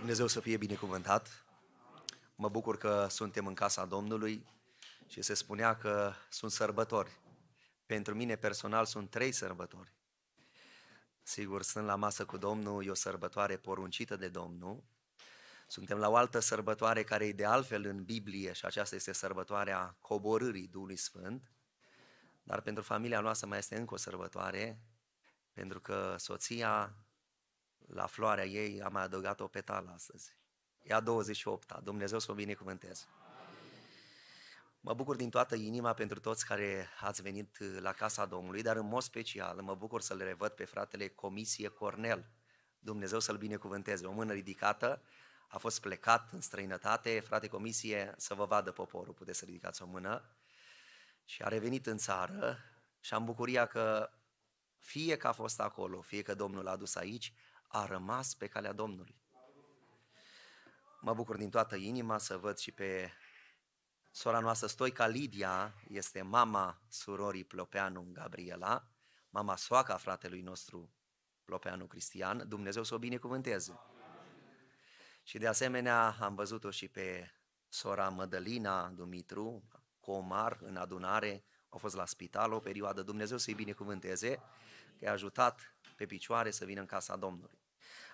Dumnezeu să fie binecuvântat. Mă bucur că suntem în casa Domnului și se spunea că sunt sărbători. Pentru mine personal sunt trei sărbători. Sigur, sunt la masă cu Domnul, e o sărbătoare poruncită de Domnul. Suntem la o altă sărbătoare care e de altfel în Biblie și aceasta este sărbătoarea coborârii Duhului Sfânt. Dar pentru familia noastră mai este încă o sărbătoare, pentru că soția la floarea ei am mai adăugat o petală astăzi. Ea 28-a. Dumnezeu să o binecuvânteze. Mă bucur din toată inima pentru toți care ați venit uh, la Casa Domnului, dar în mod special mă bucur să le revăd pe fratele Comisie Cornel. Dumnezeu să-l binecuvânteze. O mână ridicată, a fost plecat în străinătate. Frate Comisie, să vă vadă poporul, puteți să ridicați o mână. Și a revenit în țară și am bucuria că fie că a fost acolo, fie că Domnul l-a dus aici, a rămas pe calea Domnului. Mă bucur din toată inima să văd și pe sora noastră Stoica Lidia, este mama surorii Plopeanu Gabriela, mama soaca fratelui nostru Plopeanu Cristian, Dumnezeu să o binecuvânteze. Și de asemenea am văzut-o și pe sora Mădălina Dumitru, Comar, în adunare, au fost la spital o perioadă, Dumnezeu să-i binecuvânteze, că i-a ajutat pe picioare să vină în casa Domnului.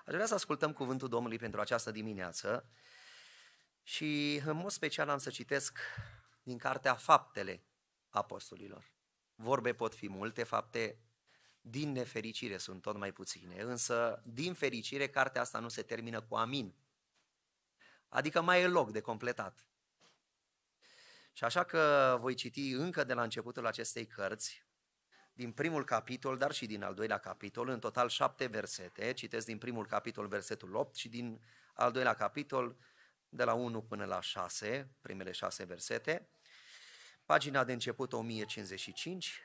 Aș vrea să ascultăm cuvântul Domnului pentru această dimineață și în mod special am să citesc din cartea Faptele Apostolilor. Vorbe pot fi multe, fapte din nefericire sunt tot mai puține, însă din fericire cartea asta nu se termină cu amin. Adică mai e loc de completat. Și așa că voi citi încă de la începutul acestei cărți din primul capitol, dar și din al doilea capitol, în total șapte versete, citesc din primul capitol versetul 8 și din al doilea capitol de la 1 până la 6, primele șase versete, pagina de început 1055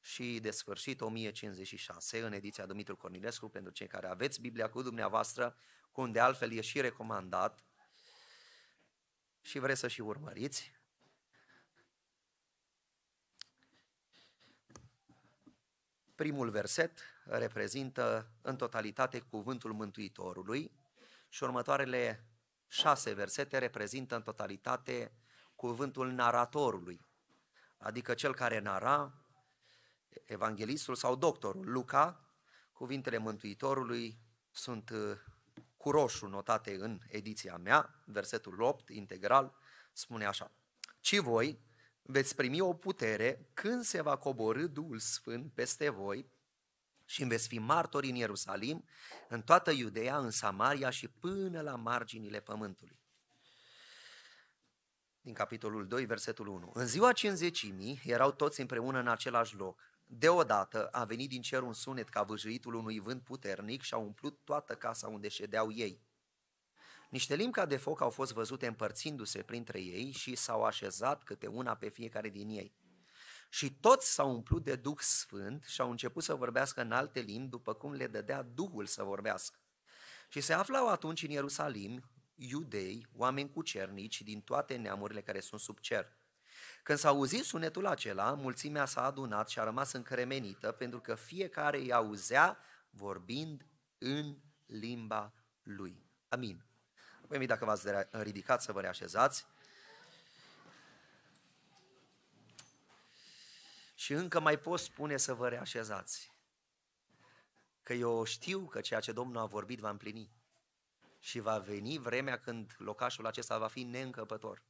și de sfârșit 1056 în ediția Dumitru Cornilescu pentru cei care aveți Biblia cu dumneavoastră, cum de altfel e și recomandat și vreți să și urmăriți, Primul verset reprezintă în totalitate cuvântul Mântuitorului și următoarele șase versete reprezintă în totalitate cuvântul naratorului, adică cel care nara, evanghelistul sau doctorul Luca, cuvintele Mântuitorului sunt uh, cu roșu notate în ediția mea, versetul 8 integral, spune așa. Ci voi, veți primi o putere când se va coborâ Duhul Sfânt peste voi și veți fi martori în Ierusalim, în toată Iudeea, în Samaria și până la marginile pământului. Din capitolul 2, versetul 1. În ziua cinzecimii erau toți împreună în același loc. Deodată a venit din cer un sunet ca vâjuitul unui vânt puternic și a umplut toată casa unde ședeau ei. Niște ca de foc au fost văzute împărțindu-se printre ei și s-au așezat câte una pe fiecare din ei. Și toți s-au umplut de Duh Sfânt și au început să vorbească în alte limbi după cum le dădea Duhul să vorbească. Și se aflau atunci în Ierusalim iudei, oameni cu cernici din toate neamurile care sunt sub cer. Când s-a auzit sunetul acela, mulțimea s-a adunat și a rămas încremenită pentru că fiecare îi auzea vorbind în limba lui. Amin. Vă păi, invit dacă v-ați ridicat să vă reașezați. Și încă mai pot spune să vă reașezați. Că eu știu că ceea ce Domnul a vorbit va împlini. Și va veni vremea când locașul acesta va fi neîncăpător.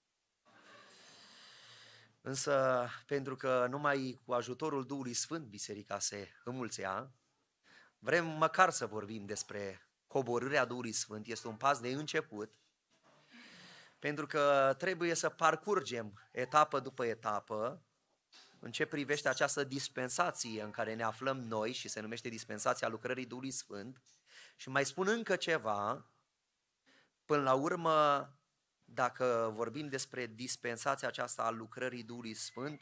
Însă, pentru că numai cu ajutorul Duhului Sfânt biserica se înmulțea, vrem măcar să vorbim despre coborârea Duhului Sfânt este un pas de început, pentru că trebuie să parcurgem etapă după etapă în ce privește această dispensație în care ne aflăm noi și se numește dispensația lucrării Duhului Sfânt. Și mai spun încă ceva, până la urmă, dacă vorbim despre dispensația aceasta a lucrării Duhului Sfânt,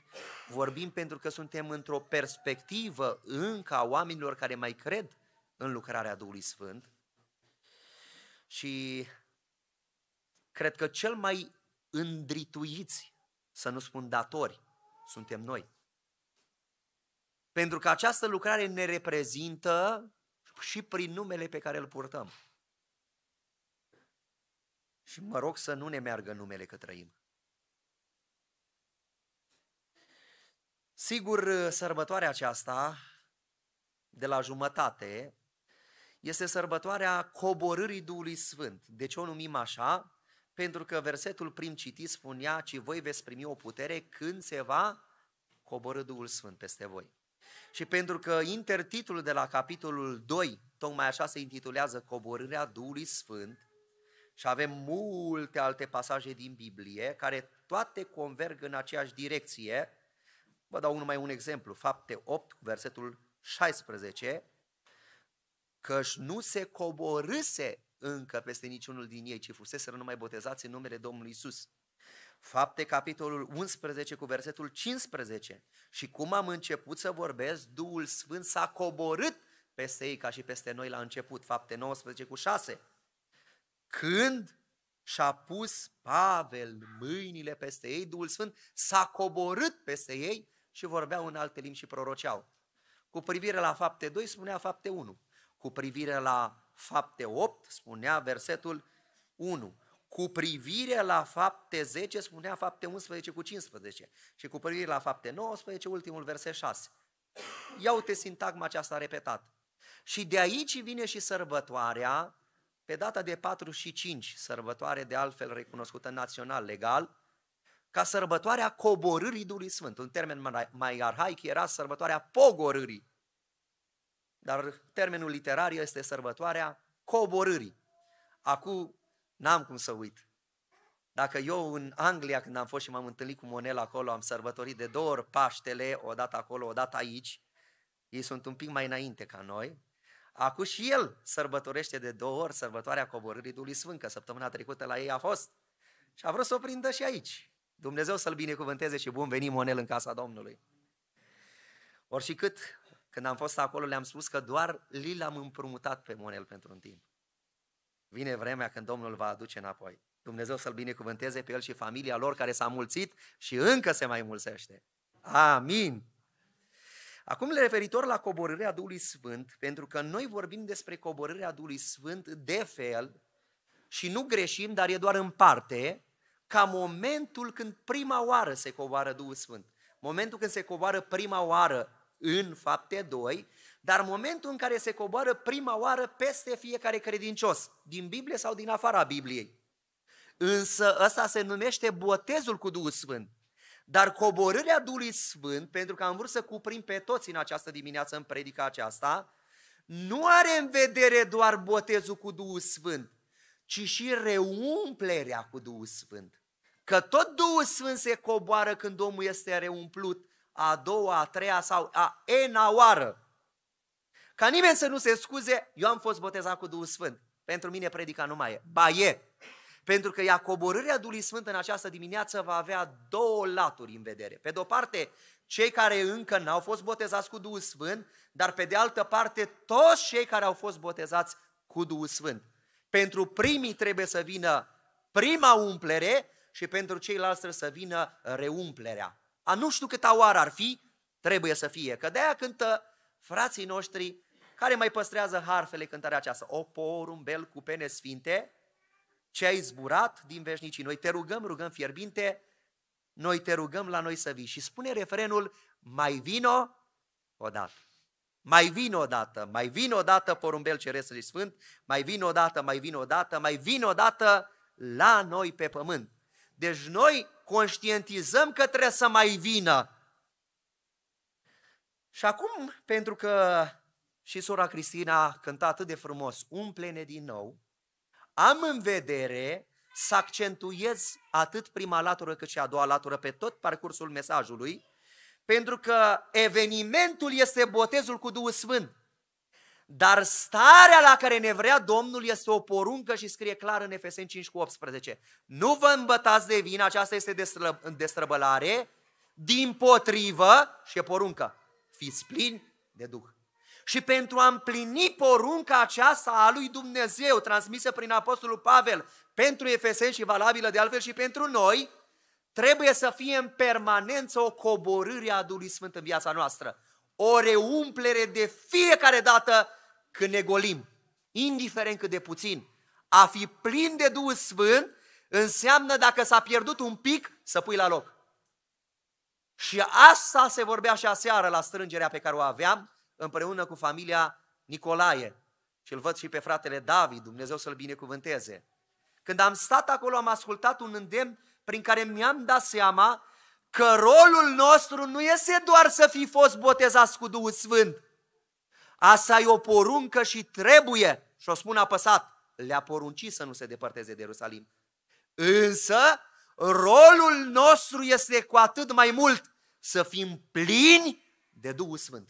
vorbim pentru că suntem într-o perspectivă încă a oamenilor care mai cred în lucrarea Duhului Sfânt, și cred că cel mai îndrituiți, să nu spun datori, suntem noi. Pentru că această lucrare ne reprezintă și prin numele pe care îl purtăm. Și mă rog să nu ne meargă numele că trăim. Sigur, sărbătoarea aceasta, de la jumătate, este sărbătoarea coborârii Duhului Sfânt. De ce o numim așa? Pentru că versetul prim citit spunea, ci voi veți primi o putere când se va coborâ Duhul Sfânt peste voi. Și pentru că intertitlul de la capitolul 2, tocmai așa se intitulează Coborârea Duhului Sfânt, și avem multe alte pasaje din Biblie care toate converg în aceeași direcție. Vă dau numai un exemplu, fapte 8, versetul 16, căci nu se coborâse încă peste niciunul din ei, ci fuseseră numai botezați în numele Domnului Isus. Fapte, capitolul 11 cu versetul 15. Și cum am început să vorbesc, Duhul Sfânt s-a coborât peste ei ca și peste noi la început. Fapte 19 cu 6. Când și-a pus Pavel mâinile peste ei, Duhul Sfânt s-a coborât peste ei și vorbeau în alte limbi și proroceau. Cu privire la fapte 2 spunea fapte 1 cu privire la fapte 8, spunea versetul 1. Cu privire la fapte 10, spunea fapte 11 cu 15. Și cu privire la fapte 19, ultimul verset 6. Ia uite sintagma aceasta repetat. Și de aici vine și sărbătoarea, pe data de 4 și 5, sărbătoare de altfel recunoscută național legal, ca sărbătoarea coborârii Duhului Sfânt. Un termen mai arhaic era sărbătoarea pogorârii dar termenul literar este sărbătoarea coborârii. Acum n-am cum să uit. Dacă eu în Anglia, când am fost și m-am întâlnit cu Monel acolo, am sărbătorit de două ori Paștele, o dată acolo, o dată aici, ei sunt un pic mai înainte ca noi, acum și el sărbătorește de două ori sărbătoarea coborârii Duhului Sfânt, că săptămâna trecută la ei a fost și a vrut să o prindă și aici. Dumnezeu să-l binecuvânteze și bun veni Monel în casa Domnului. Ori și cât când am fost acolo, le-am spus că doar li l-am împrumutat pe Monel pentru un timp. Vine vremea când Domnul va aduce înapoi. Dumnezeu să-l binecuvânteze pe el și familia lor care s-a mulțit și încă se mai mulțește. Amin! Acum referitor la coborârea Duhului Sfânt, pentru că noi vorbim despre coborârea Duhului Sfânt de fel și nu greșim, dar e doar în parte, ca momentul când prima oară se coboară Duhul Sfânt. Momentul când se coboară prima oară în fapte 2, dar momentul în care se coboară prima oară peste fiecare credincios, din Biblie sau din afara Bibliei. Însă ăsta se numește botezul cu Duhul Sfânt. Dar coborârea Duhului Sfânt, pentru că am vrut să cuprim pe toți în această dimineață în predica aceasta, nu are în vedere doar botezul cu Duhul Sfânt, ci și reumplerea cu Duhul Sfânt. Că tot Duhul Sfânt se coboară când omul este reumplut a doua, a treia sau a ena oară. Ca nimeni să nu se scuze, eu am fost botezat cu Duhul Sfânt. Pentru mine predica nu mai e. Ba e. Pentru că ea coborârea Duhului Sfânt în această dimineață va avea două laturi în vedere. Pe de o parte, cei care încă n-au fost botezați cu Duhul Sfânt, dar pe de altă parte, toți cei care au fost botezați cu Duhul Sfânt. Pentru primii trebuie să vină prima umplere și pentru ceilalți trebuie să vină reumplerea a nu știu câta oară ar fi, trebuie să fie. Că de-aia cântă frații noștri care mai păstrează harfele cântarea aceasta. O porumbel cu pene sfinte, ce ai zburat din veșnicii. Noi te rugăm, rugăm fierbinte, noi te rugăm la noi să vii. Și spune refrenul, mai vino odată. Mai vin odată, mai vin odată porumbel ceresc și sfânt, mai vin odată, mai vin odată, mai vin odată la noi pe pământ. Deci noi conștientizăm că trebuie să mai vină. Și acum, pentru că și sora Cristina a cântat atât de frumos, umple-ne din nou, am în vedere să accentuez atât prima latură cât și a doua latură pe tot parcursul mesajului, pentru că evenimentul este botezul cu Duhul Sfânt. Dar starea la care ne vrea Domnul este o poruncă și scrie clar în Efeseni 5 cu 18. Nu vă îmbătați de vin, aceasta este destră, destrăbălare, din potrivă, și e poruncă, fiți plini de Duh. Și pentru a împlini porunca aceasta a lui Dumnezeu, transmisă prin Apostolul Pavel pentru Efeseni și valabilă de altfel și pentru noi, trebuie să fie în permanență o coborâre a Duhului Sfânt în viața noastră. O reumplere de fiecare dată când ne golim, indiferent cât de puțin, a fi plin de Duhul Sfânt înseamnă dacă s-a pierdut un pic, să pui la loc. Și asta se vorbea și aseară la strângerea pe care o aveam împreună cu familia Nicolae. Și îl văd și pe fratele David, Dumnezeu să-l binecuvânteze. Când am stat acolo, am ascultat un îndemn prin care mi-am dat seama că rolul nostru nu este doar să fi fost botezați cu Duhul Sfânt, Asta e o poruncă și trebuie, și o spun apăsat, le-a poruncit să nu se depărteze de Ierusalim. Însă, rolul nostru este cu atât mai mult să fim plini de Duhul Sfânt.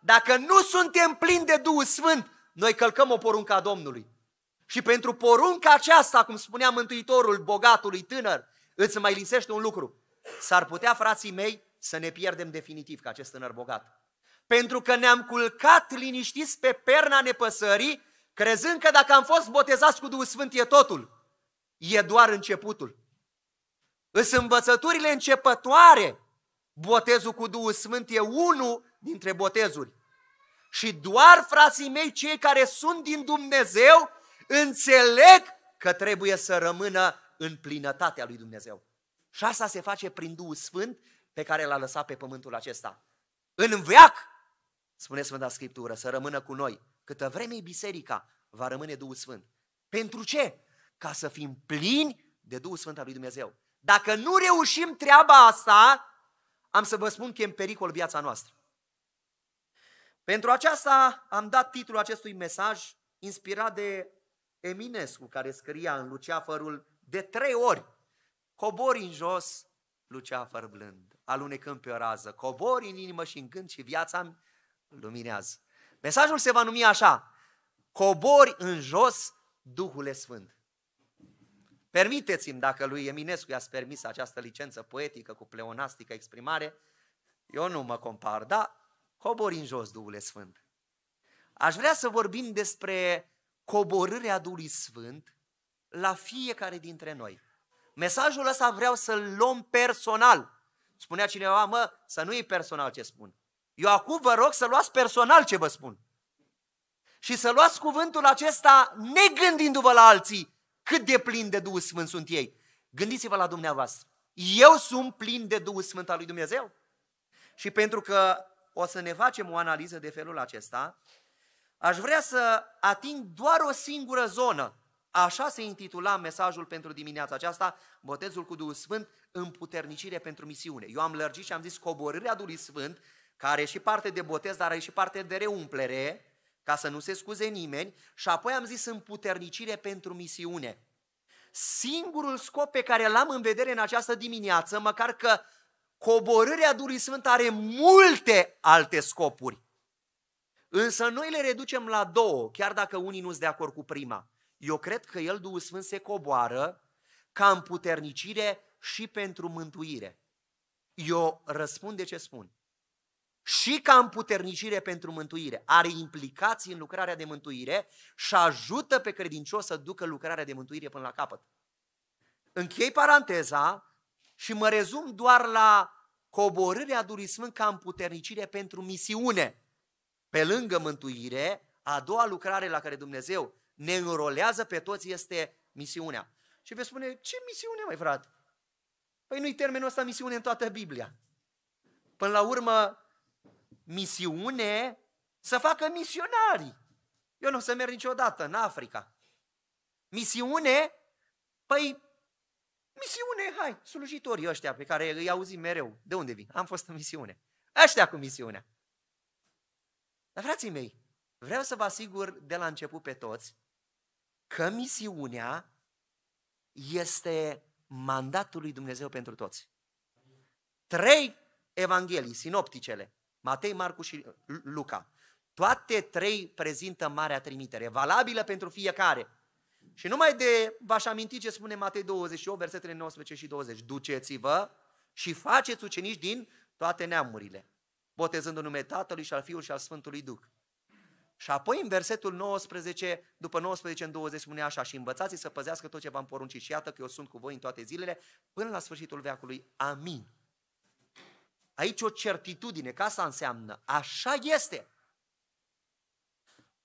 Dacă nu suntem plini de Duhul Sfânt, noi călcăm o poruncă a Domnului. Și pentru porunca aceasta, cum spunea Mântuitorul bogatului tânăr, îți mai lisește un lucru. S-ar putea, frații mei, să ne pierdem definitiv ca acest tânăr bogat pentru că ne-am culcat liniștiți pe perna nepăsării, crezând că dacă am fost botezați cu Duhul Sfânt e totul. E doar începutul. Îs învățăturile începătoare. Botezul cu Duhul Sfânt e unul dintre botezuri. Și doar, frații mei, cei care sunt din Dumnezeu, înțeleg că trebuie să rămână în plinătatea lui Dumnezeu. Și asta se face prin Duhul Sfânt pe care l-a lăsat pe pământul acesta. În veac Spune Sfânta da, Scriptură, să rămână cu noi. Câtă vreme biserica va rămâne Duhul Sfânt. Pentru ce? Ca să fim plini de Duhul Sfânt al lui Dumnezeu. Dacă nu reușim treaba asta, am să vă spun că e în pericol viața noastră. Pentru aceasta am dat titlul acestui mesaj inspirat de Eminescu, care scria în Luceafărul de trei ori, cobori în jos, Luceafăr blând, alunecând pe o rază, cobori în inimă și în gând și viața luminează. Mesajul se va numi așa, cobori în jos Duhul Sfânt. Permiteți-mi, dacă lui Eminescu i-ați permis această licență poetică cu pleonastică exprimare, eu nu mă compar, dar cobori în jos Duhul Sfânt. Aș vrea să vorbim despre coborârea Duhului Sfânt la fiecare dintre noi. Mesajul ăsta vreau să-l luăm personal. Spunea cineva, mă, să nu e personal ce spun. Eu acum vă rog să luați personal ce vă spun. Și să luați cuvântul acesta negândindu-vă la alții cât de plin de Duhul Sfânt sunt ei. Gândiți-vă la dumneavoastră. Eu sunt plin de Duhul Sfânt al lui Dumnezeu? Și pentru că o să ne facem o analiză de felul acesta, aș vrea să ating doar o singură zonă. Așa se intitula mesajul pentru dimineața aceasta, botezul cu Duhul Sfânt, împuternicire pentru misiune. Eu am lărgit și am zis coborârea Duhului Sfânt care are și parte de botez, dar are și parte de reumplere, ca să nu se scuze nimeni, și apoi am zis împuternicire pentru misiune. Singurul scop pe care l-am în vedere în această dimineață, măcar că coborârea Duhului Sfânt are multe alte scopuri, însă noi le reducem la două, chiar dacă unii nu sunt de acord cu prima. Eu cred că El, Duhul Sfânt, se coboară ca împuternicire și pentru mântuire. Eu răspund de ce spun și ca împuternicire pentru mântuire. Are implicații în lucrarea de mântuire și ajută pe credincios să ducă lucrarea de mântuire până la capăt. Închei paranteza și mă rezum doar la coborârea Duhului Sfânt ca împuternicire pentru misiune. Pe lângă mântuire, a doua lucrare la care Dumnezeu ne înrolează pe toți este misiunea. Și vei spune, ce misiune, mai frate? Păi nu-i termenul ăsta misiune în toată Biblia. Până la urmă, misiune să facă misionari. Eu nu o să merg niciodată în Africa. Misiune? Păi, misiune, hai, slujitorii ăștia pe care îi auzim mereu. De unde vin? Am fost în misiune. Ăștia cu misiunea. Dar frații mei, vreau să vă asigur de la început pe toți că misiunea este mandatul lui Dumnezeu pentru toți. Trei evanghelii sinopticele Matei, Marcu și Luca. Toate trei prezintă marea trimitere, valabilă pentru fiecare. Și numai de v-aș aminti ce spune Matei 28, versetele 19 și 20. Duceți-vă și faceți ucenici din toate neamurile, botezând în nume Tatălui și al Fiului și al Sfântului Duh. Și apoi în versetul 19, după 19 în 20 spune așa, și învățați să păzească tot ce v-am poruncit și iată că eu sunt cu voi în toate zilele până la sfârșitul veacului. Amin. Aici o certitudine, ca asta înseamnă, așa este.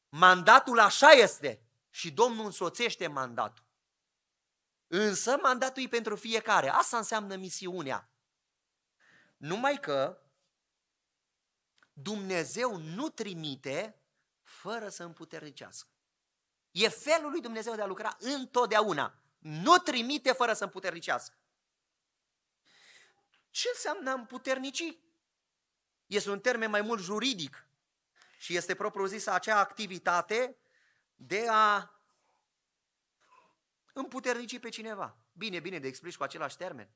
Mandatul așa este și Domnul însoțește mandatul. Însă mandatul e pentru fiecare, asta înseamnă misiunea. Numai că Dumnezeu nu trimite fără să împuternicească. E felul lui Dumnezeu de a lucra întotdeauna. Nu trimite fără să împuternicească. Ce înseamnă împuternici? Este un termen mai mult juridic și este propriu zis acea activitate de a împuternici pe cineva. Bine, bine, de explici cu același termen.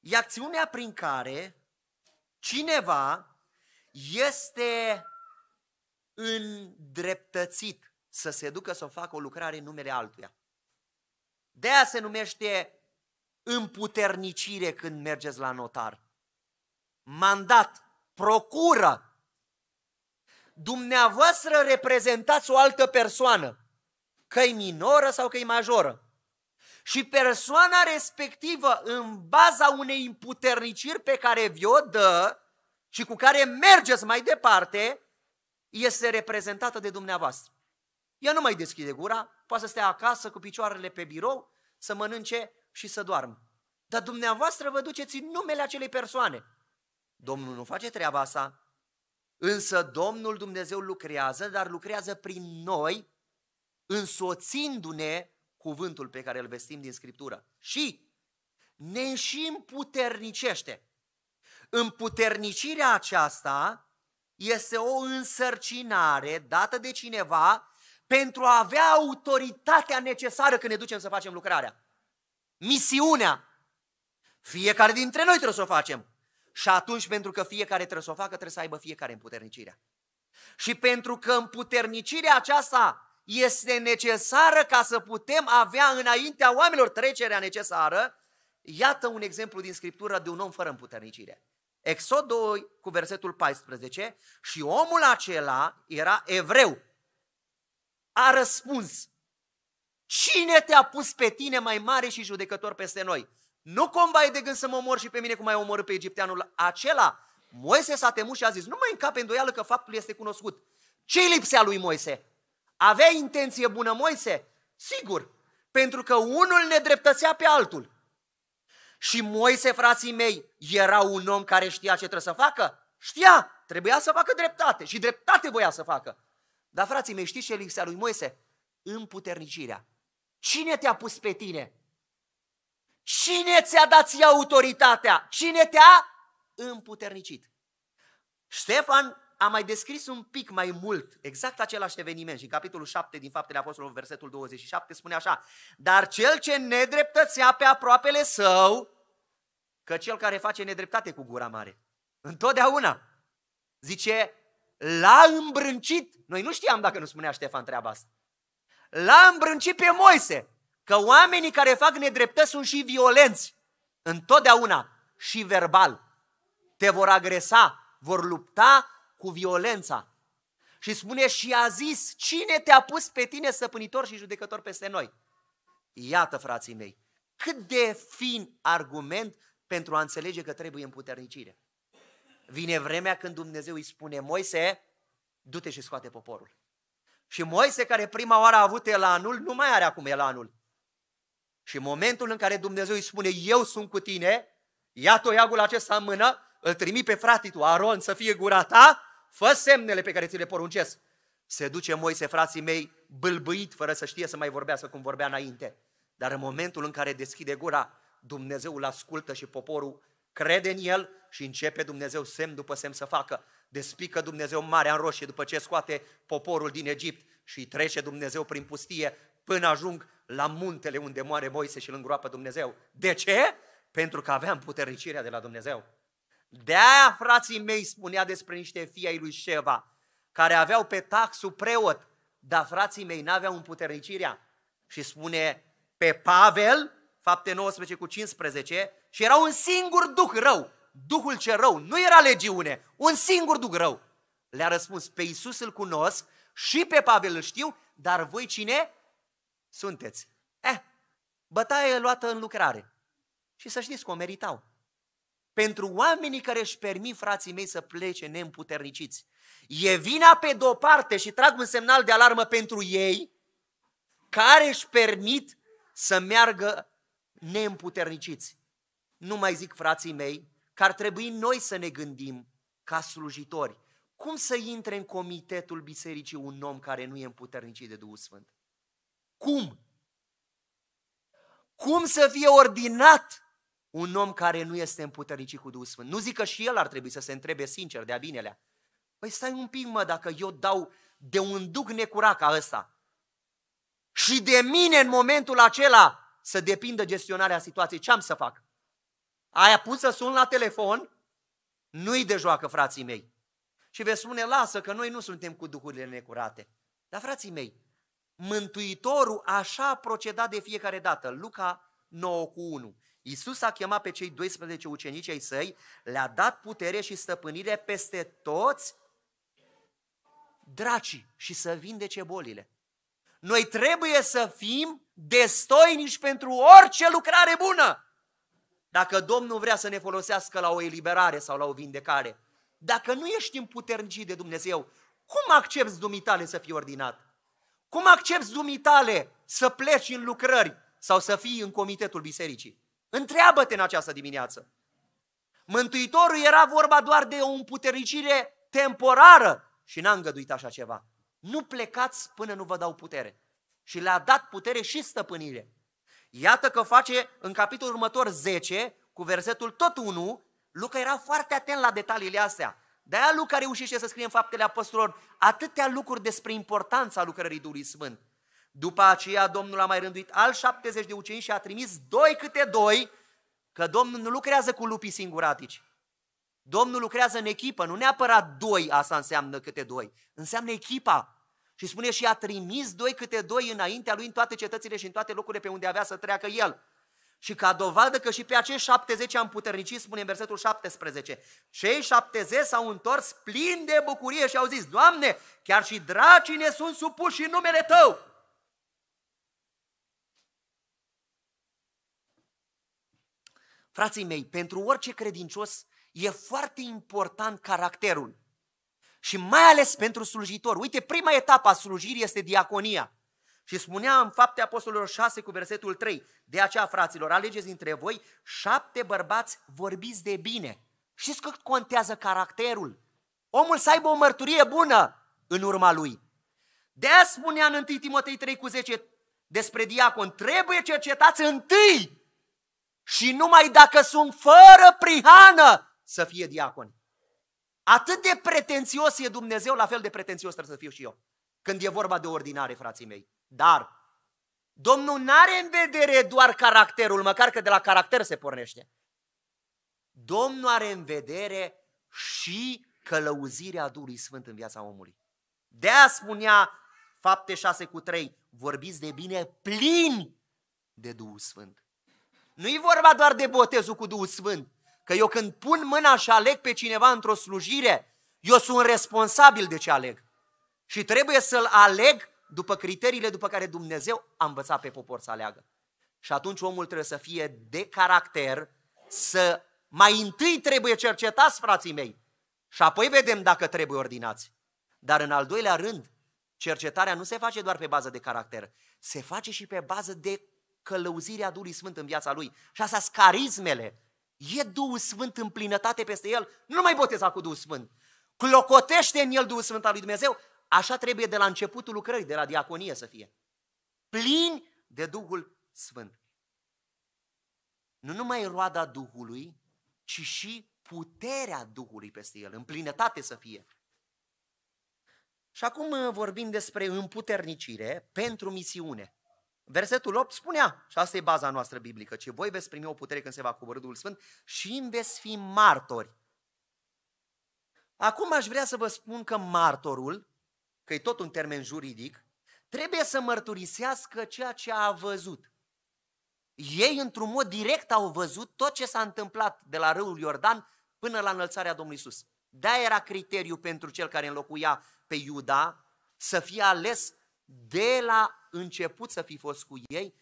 E acțiunea prin care cineva este îndreptățit să se ducă să facă o lucrare în numele altuia. De aia se numește împuternicire când mergeți la notar. Mandat, procură. Dumneavoastră reprezentați o altă persoană, că e minoră sau că e majoră. Și persoana respectivă, în baza unei împuterniciri pe care vi-o dă și cu care mergeți mai departe, este reprezentată de dumneavoastră. Ea nu mai deschide gura, poate să stea acasă cu picioarele pe birou, să mănânce și să doarmă. Dar dumneavoastră vă duceți în numele acelei persoane. Domnul nu face treaba asta. Însă Domnul Dumnezeu lucrează, dar lucrează prin noi, însoțindu-ne cuvântul pe care îl vestim din Scriptură. Și ne și împuternicește. Împuternicirea aceasta este o însărcinare dată de cineva pentru a avea autoritatea necesară când ne ducem să facem lucrarea misiunea. Fiecare dintre noi trebuie să o facem. Și atunci, pentru că fiecare trebuie să o facă, trebuie să aibă fiecare împuternicirea. Și pentru că împuternicirea aceasta este necesară ca să putem avea înaintea oamenilor trecerea necesară, iată un exemplu din Scriptură de un om fără împuternicire. Exod 2 cu versetul 14 și omul acela era evreu. A răspuns Cine te-a pus pe tine mai mare și judecător peste noi? Nu cumva ai de gând să mă omor și pe mine cum ai omorât pe egipteanul acela? Moise s-a temut și a zis, nu mai încape îndoială că faptul este cunoscut. ce lipsea lui Moise? Avea intenție bună Moise? Sigur, pentru că unul ne dreptățea pe altul. Și Moise, frații mei, era un om care știa ce trebuie să facă? Știa, trebuia să facă dreptate și dreptate voia să facă. Dar frații mei, știți ce lipsea lui Moise? Împuternicirea. Cine te-a pus pe tine? Cine ți-a dat ție autoritatea? Cine te-a împuternicit? Ștefan a mai descris un pic mai mult exact același eveniment și în capitolul 7 din Faptele Apostolului versetul 27, spune așa Dar cel ce nedreptățea pe aproapele său, că cel care face nedreptate cu gura mare, întotdeauna, zice, l-a îmbrâncit. Noi nu știam dacă nu spunea Ștefan treaba asta. L-a îmbrâncit pe Moise că oamenii care fac nedreptăți sunt și violenți. Întotdeauna și verbal. Te vor agresa, vor lupta cu violența. Și spune și a zis, cine te-a pus pe tine stăpânitor și judecător peste noi? Iată, frații mei, cât de fin argument pentru a înțelege că trebuie împuternicire. Vine vremea când Dumnezeu îi spune, Moise, du-te și scoate poporul. Și Moise, care prima oară a avut elanul, nu mai are acum elanul. Și în momentul în care Dumnezeu îi spune, eu sunt cu tine, ia toiagul acesta în mână, îl trimi pe fratitu Aron să fie gura ta, fă semnele pe care ți le poruncesc. Se duce Moise, frații mei, bâlbâit, fără să știe să mai vorbească cum vorbea înainte. Dar în momentul în care deschide gura, Dumnezeu îl ascultă și poporul crede în el și începe Dumnezeu semn după semn să facă despică Dumnezeu Marea în Roșie după ce scoate poporul din Egipt și trece Dumnezeu prin pustie până ajung la muntele unde moare Moise și îl îngroapă Dumnezeu. De ce? Pentru că aveam puternicirea de la Dumnezeu. De-aia frații mei spunea despre niște fii ai lui Șeva, care aveau pe taxul preot, dar frații mei n-aveau puternicirea. Și spune pe Pavel, fapte 19 cu 15, și era un singur duh rău, Duhul cel rău, nu era legiune, un singur duh rău. Le-a răspuns, pe Iisus îl cunosc și pe Pavel îl știu, dar voi cine sunteți? Eh, bătaia e luată în lucrare. Și să știți că o meritau. Pentru oamenii care își permit frații mei să plece neîmputerniciți. E vina pe de-o parte și trag un semnal de alarmă pentru ei care își permit să meargă neîmputerniciți. Nu mai zic frații mei că ar trebui noi să ne gândim ca slujitori. Cum să intre în comitetul bisericii un om care nu e împuternicit de Duhul Sfânt? Cum? Cum să fie ordinat un om care nu este împuternicit cu Duhul Sfânt? Nu zic că și el ar trebui să se întrebe sincer de-a binelea. Păi stai un pic, mă, dacă eu dau de un duc necurat ca ăsta și de mine în momentul acela să depindă gestionarea situației, ce am să fac? Aia pus să sun la telefon, nu-i de joacă, frații mei. Și vei spune, lasă că noi nu suntem cu duhurile necurate. Dar, frații mei, Mântuitorul așa a procedat de fiecare dată. Luca 9 cu 1. Iisus a chemat pe cei 12 ucenici ai săi, le-a dat putere și stăpânire peste toți dracii și să vindece bolile. Noi trebuie să fim destoinici pentru orice lucrare bună. Dacă Domnul vrea să ne folosească la o eliberare sau la o vindecare, dacă nu ești împuternicit de Dumnezeu, cum accepti dumitale să fii ordinat? Cum accepti dumitale să pleci în lucrări sau să fii în comitetul bisericii? Întreabă-te în această dimineață. Mântuitorul era vorba doar de o împuternicire temporară și n-a îngăduit așa ceva. Nu plecați până nu vă dau putere. Și le-a dat putere și stăpânire. Iată că face în capitolul următor 10, cu versetul tot 1, Luca era foarte atent la detaliile astea. De-aia Luca reușește să scrie în faptele apostolilor atâtea lucruri despre importanța lucrării Duhului Sfânt. După aceea Domnul a mai rânduit al 70 de ucenici și a trimis doi câte doi, că Domnul nu lucrează cu lupii singuratici. Domnul lucrează în echipă, nu neapărat doi, asta înseamnă câte doi. Înseamnă echipa. Și spune și a trimis doi câte doi înaintea lui în toate cetățile și în toate locurile pe unde avea să treacă el. Și ca dovadă că și pe acești 70 am puternicit, spune în versetul 17, cei 70 s-au întors plini de bucurie și au zis, Doamne, chiar și dracii ne sunt supuși în numele Tău. Frații mei, pentru orice credincios e foarte important caracterul și mai ales pentru slujitor. Uite, prima etapă a slujirii este diaconia. Și spunea în fapte apostolilor 6 cu versetul 3, de aceea, fraților, alegeți dintre voi șapte bărbați vorbiți de bine. Știți cât contează caracterul. Omul să aibă o mărturie bună în urma lui. De aia spunea în 1 Timotei 3 cu 10 despre diacon, trebuie cercetați întâi și numai dacă sunt fără prihană să fie diaconi. Atât de pretențios e Dumnezeu, la fel de pretențios trebuie să fiu și eu. Când e vorba de ordinare, frații mei. Dar Domnul nu are în vedere doar caracterul, măcar că de la caracter se pornește. Domnul are în vedere și călăuzirea Duhului Sfânt în viața omului. De a spunea fapte 6 cu 3, vorbiți de bine plini de Duhul Sfânt. Nu-i vorba doar de botezul cu Duhul Sfânt, Că eu când pun mâna și aleg pe cineva într-o slujire, eu sunt responsabil de ce aleg. Și trebuie să-l aleg după criteriile după care Dumnezeu a învățat pe popor să aleagă. Și atunci omul trebuie să fie de caracter, să mai întâi trebuie cercetați, frații mei, și apoi vedem dacă trebuie ordinați. Dar în al doilea rând, cercetarea nu se face doar pe bază de caracter, se face și pe bază de călăuzirea Duhului Sfânt în viața lui. Și astea sunt carismele E Duhul Sfânt în plinătate peste el, nu mai boteza cu Duhul Sfânt. Clocotește în el Duhul Sfânt al lui Dumnezeu, așa trebuie de la începutul lucrării, de la diaconie să fie. Plin de Duhul Sfânt. Nu numai roada Duhului, ci și puterea Duhului peste el, în plinătate să fie. Și acum uh, vorbim despre împuternicire pentru misiune. Versetul 8 spunea, și asta e baza noastră biblică, ce voi veți primi o putere când se va coborâ Duhul Sfânt și îmi veți fi martori. Acum aș vrea să vă spun că martorul, că e tot un termen juridic, trebuie să mărturisească ceea ce a văzut. Ei, într-un mod direct, au văzut tot ce s-a întâmplat de la râul Iordan până la înălțarea Domnului Isus. de era criteriu pentru cel care înlocuia pe Iuda să fie ales de la început să fi fost cu ei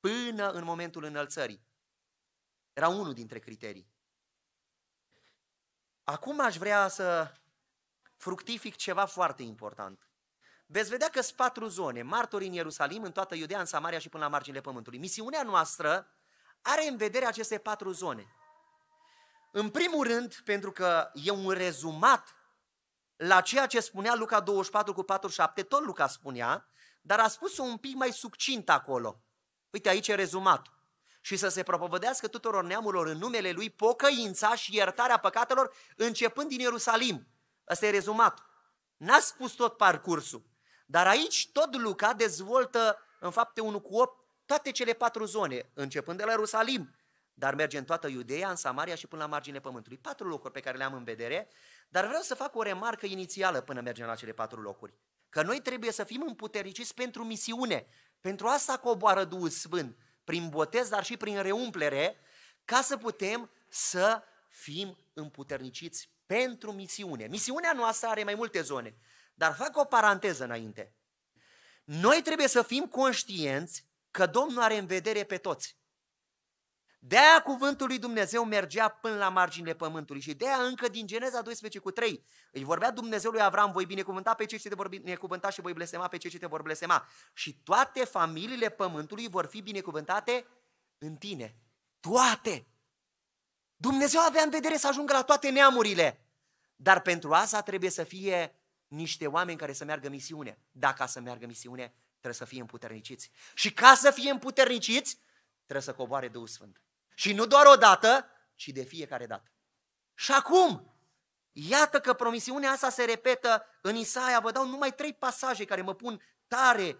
până în momentul înălțării. Era unul dintre criterii. Acum aș vrea să fructific ceva foarte important. Veți vedea că sunt patru zone, martori în Ierusalim, în toată Iudea, în Samaria și până la marginile pământului. Misiunea noastră are în vedere aceste patru zone. În primul rând, pentru că e un rezumat la ceea ce spunea Luca 24 cu 47, tot Luca spunea, dar a spus-o un pic mai succint acolo. Uite, aici e rezumat. Și să se propovădească tuturor neamurilor în numele lui pocăința și iertarea păcatelor, începând din Ierusalim. Asta e rezumat. N-a spus tot parcursul. Dar aici tot Luca dezvoltă, în fapte 1 cu 8, toate cele patru zone, începând de la Ierusalim, dar merge în toată Iudeea, în Samaria și până la marginea pământului. Patru locuri pe care le am în vedere, dar vreau să fac o remarcă inițială până mergem la cele patru locuri. Că noi trebuie să fim împuterniciți pentru misiune. Pentru asta coboară Duhul Sfânt, prin botez, dar și prin reumplere, ca să putem să fim împuterniciți pentru misiune. Misiunea noastră are mai multe zone, dar fac o paranteză înainte. Noi trebuie să fim conștienți că Domnul are în vedere pe toți. De-aia cuvântul lui Dumnezeu mergea până la marginile pământului și de-aia încă din Geneza 12 cu 3 îi vorbea Dumnezeu lui Avram, voi binecuvânta pe cei ce te vor binecuvânta și voi blesema pe cei ce te vor blesema. Și toate familiile pământului vor fi binecuvântate în tine. Toate! Dumnezeu avea în vedere să ajungă la toate neamurile. Dar pentru asta trebuie să fie niște oameni care să meargă misiune. Dacă să meargă misiune, trebuie să fie împuterniciți. Și ca să fie împuterniciți, trebuie să coboare Duhul Sfânt. Și nu doar o dată, ci de fiecare dată. Și acum, iată că promisiunea asta se repetă în Isaia. Vă dau numai trei pasaje care mă pun tare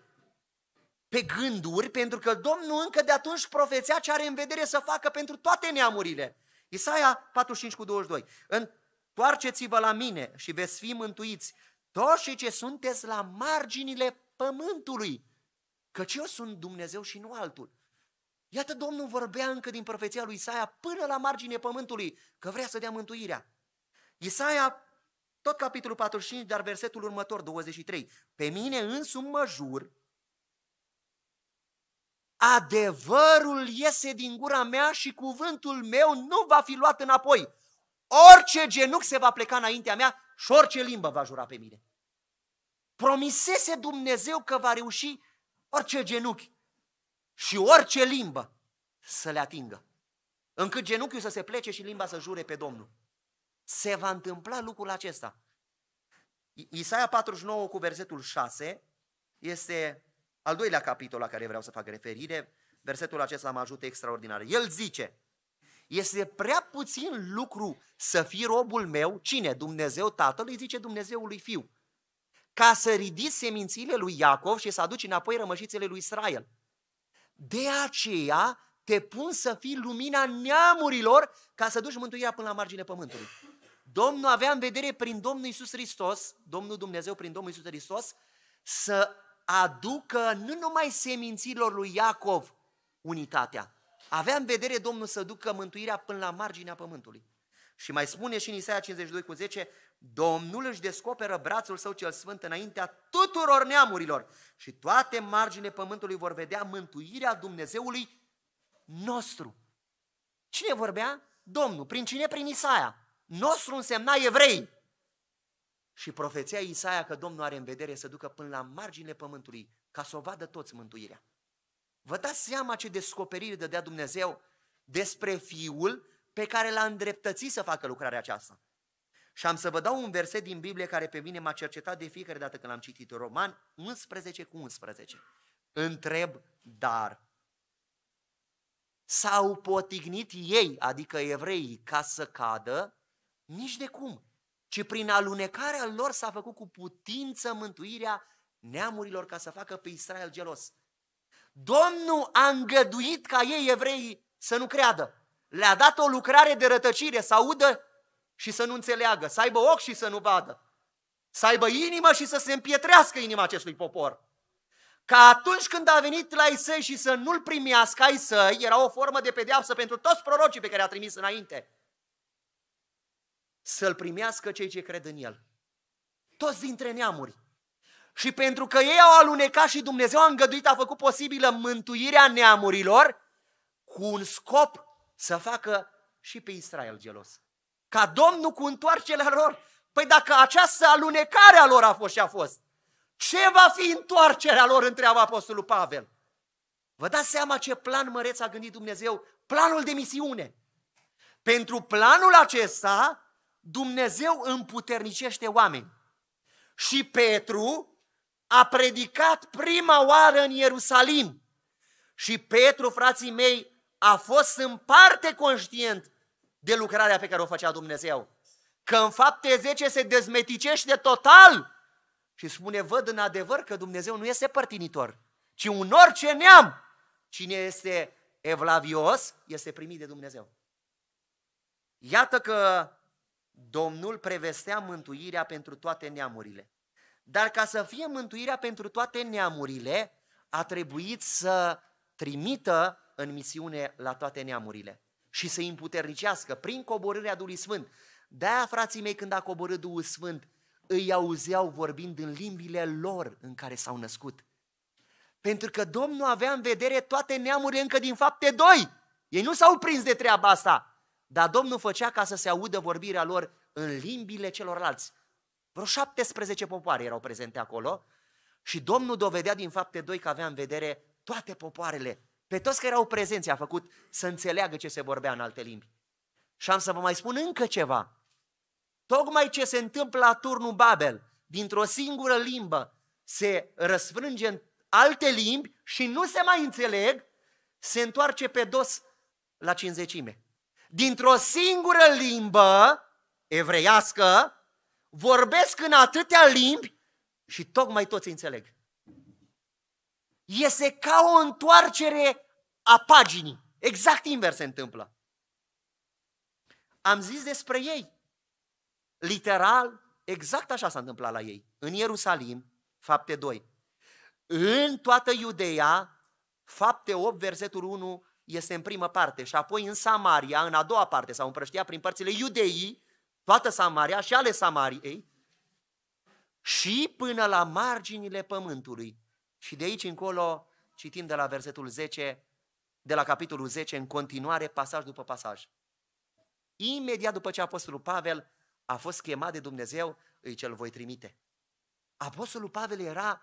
pe gânduri, pentru că Domnul încă de atunci profețea ce are în vedere să facă pentru toate neamurile. Isaia 45 cu 22. Întoarceți-vă la mine și veți fi mântuiți toți ce sunteți la marginile pământului, căci eu sunt Dumnezeu și nu altul Iată, Domnul vorbea încă din profeția lui Isaia până la margine pământului, că vrea să dea mântuirea. Isaia, tot capitolul 45, dar versetul următor, 23. Pe mine însumi mă jur, adevărul iese din gura mea și cuvântul meu nu va fi luat înapoi. Orice genunchi se va pleca înaintea mea și orice limbă va jura pe mine. Promisese Dumnezeu că va reuși orice genunchi și orice limbă să le atingă, încât genunchiul să se plece și limba să jure pe Domnul. Se va întâmpla lucrul acesta. Isaia 49 cu versetul 6 este al doilea capitol la care vreau să fac referire. Versetul acesta mă ajută extraordinar. El zice, este prea puțin lucru să fii robul meu, cine? Dumnezeu Tatăl, îi zice Dumnezeul lui Fiu, ca să ridici semințiile lui Iacov și să aduci înapoi rămășițele lui Israel. De aceea te pun să fii lumina neamurilor ca să duci mântuirea până la margine pământului. Domnul avea în vedere prin Domnul Isus Hristos, Domnul Dumnezeu prin Domnul Isus Hristos, să aducă nu numai seminților lui Iacov unitatea, avea în vedere Domnul să ducă mântuirea până la marginea pământului. Și mai spune și în Isaia 52 cu 10, Domnul își descoperă brațul său cel sfânt înaintea tuturor neamurilor și toate marginile pământului vor vedea mântuirea Dumnezeului nostru. Cine vorbea? Domnul. Prin cine? Prin Isaia. Nostru însemna evrei. Și profeția Isaia că Domnul are în vedere să ducă până la marginile pământului ca să o vadă toți mântuirea. Vă dați seama ce descoperire dădea Dumnezeu despre Fiul pe care l-a îndreptățit să facă lucrarea aceasta. Și am să vă dau un verset din Biblie care pe mine m-a cercetat de fiecare dată când l-am citit. Roman 11 cu 11. Întreb, dar s-au potignit ei, adică evreii, ca să cadă? Nici de cum, ci prin alunecarea lor s-a făcut cu putință mântuirea neamurilor ca să facă pe Israel gelos. Domnul a îngăduit ca ei, evreii, să nu creadă. Le-a dat o lucrare de rătăcire, să audă și să nu înțeleagă, să aibă ochi și să nu vadă, să aibă inimă și să se împietrească inima acestui popor. Ca atunci când a venit la Isai și să nu-l primească ai săi, era o formă de pedeapsă pentru toți prorocii pe care a trimis înainte. Să-l primească cei ce cred în el. Toți dintre neamuri. Și pentru că ei au alunecat și Dumnezeu a îngăduit, a făcut posibilă mântuirea neamurilor cu un scop să facă și pe Israel gelos. Ca Domnul cu întoarcerea lor. Păi dacă această alunecare a lor a fost și a fost, ce va fi întoarcerea lor, întreabă Apostolul Pavel? Vă dați seama ce plan măreț a gândit Dumnezeu? Planul de misiune. Pentru planul acesta, Dumnezeu împuternicește oameni. Și Petru a predicat prima oară în Ierusalim. Și Petru, frații mei, a fost în parte conștient de lucrarea pe care o făcea Dumnezeu. Că în fapte 10 se dezmeticește total și spune, văd în adevăr că Dumnezeu nu este părtinitor, ci un orice neam. Cine este evlavios, este primit de Dumnezeu. Iată că Domnul prevestea mântuirea pentru toate neamurile. Dar ca să fie mântuirea pentru toate neamurile, a trebuit să trimită în misiune la toate neamurile și să îi împuternicească prin coborârea Duhului Sfânt. De-aia, frații mei, când a coborât Duhul Sfânt, îi auzeau vorbind în limbile lor în care s-au născut. Pentru că Domnul avea în vedere toate neamurile încă din fapte doi. Ei nu s-au prins de treaba asta, dar Domnul făcea ca să se audă vorbirea lor în limbile celorlalți. Vreo 17 popoare erau prezente acolo și Domnul dovedea din fapte doi că avea în vedere toate popoarele pe toți care erau prezenți a făcut să înțeleagă ce se vorbea în alte limbi. Și am să vă mai spun încă ceva. Tocmai ce se întâmplă la turnul Babel, dintr-o singură limbă se răsfrânge în alte limbi și nu se mai înțeleg, se întoarce pe dos la cinzecime. Dintr-o singură limbă evreiască vorbesc în atâtea limbi și tocmai toți înțeleg. Este ca o întoarcere a paginii. Exact invers se întâmplă. Am zis despre ei. Literal, exact așa s-a întâmplat la ei. În Ierusalim, fapte 2. În toată Iudeea, fapte 8, versetul 1 este în primă parte și apoi în Samaria, în a doua parte, sau împrăștia prin părțile iudeii, toată Samaria și ale Samariei, și până la marginile pământului. Și de aici încolo citim de la versetul 10, de la capitolul 10, în continuare, pasaj după pasaj. Imediat după ce Apostolul Pavel a fost chemat de Dumnezeu, îi cel voi trimite. Apostolul Pavel era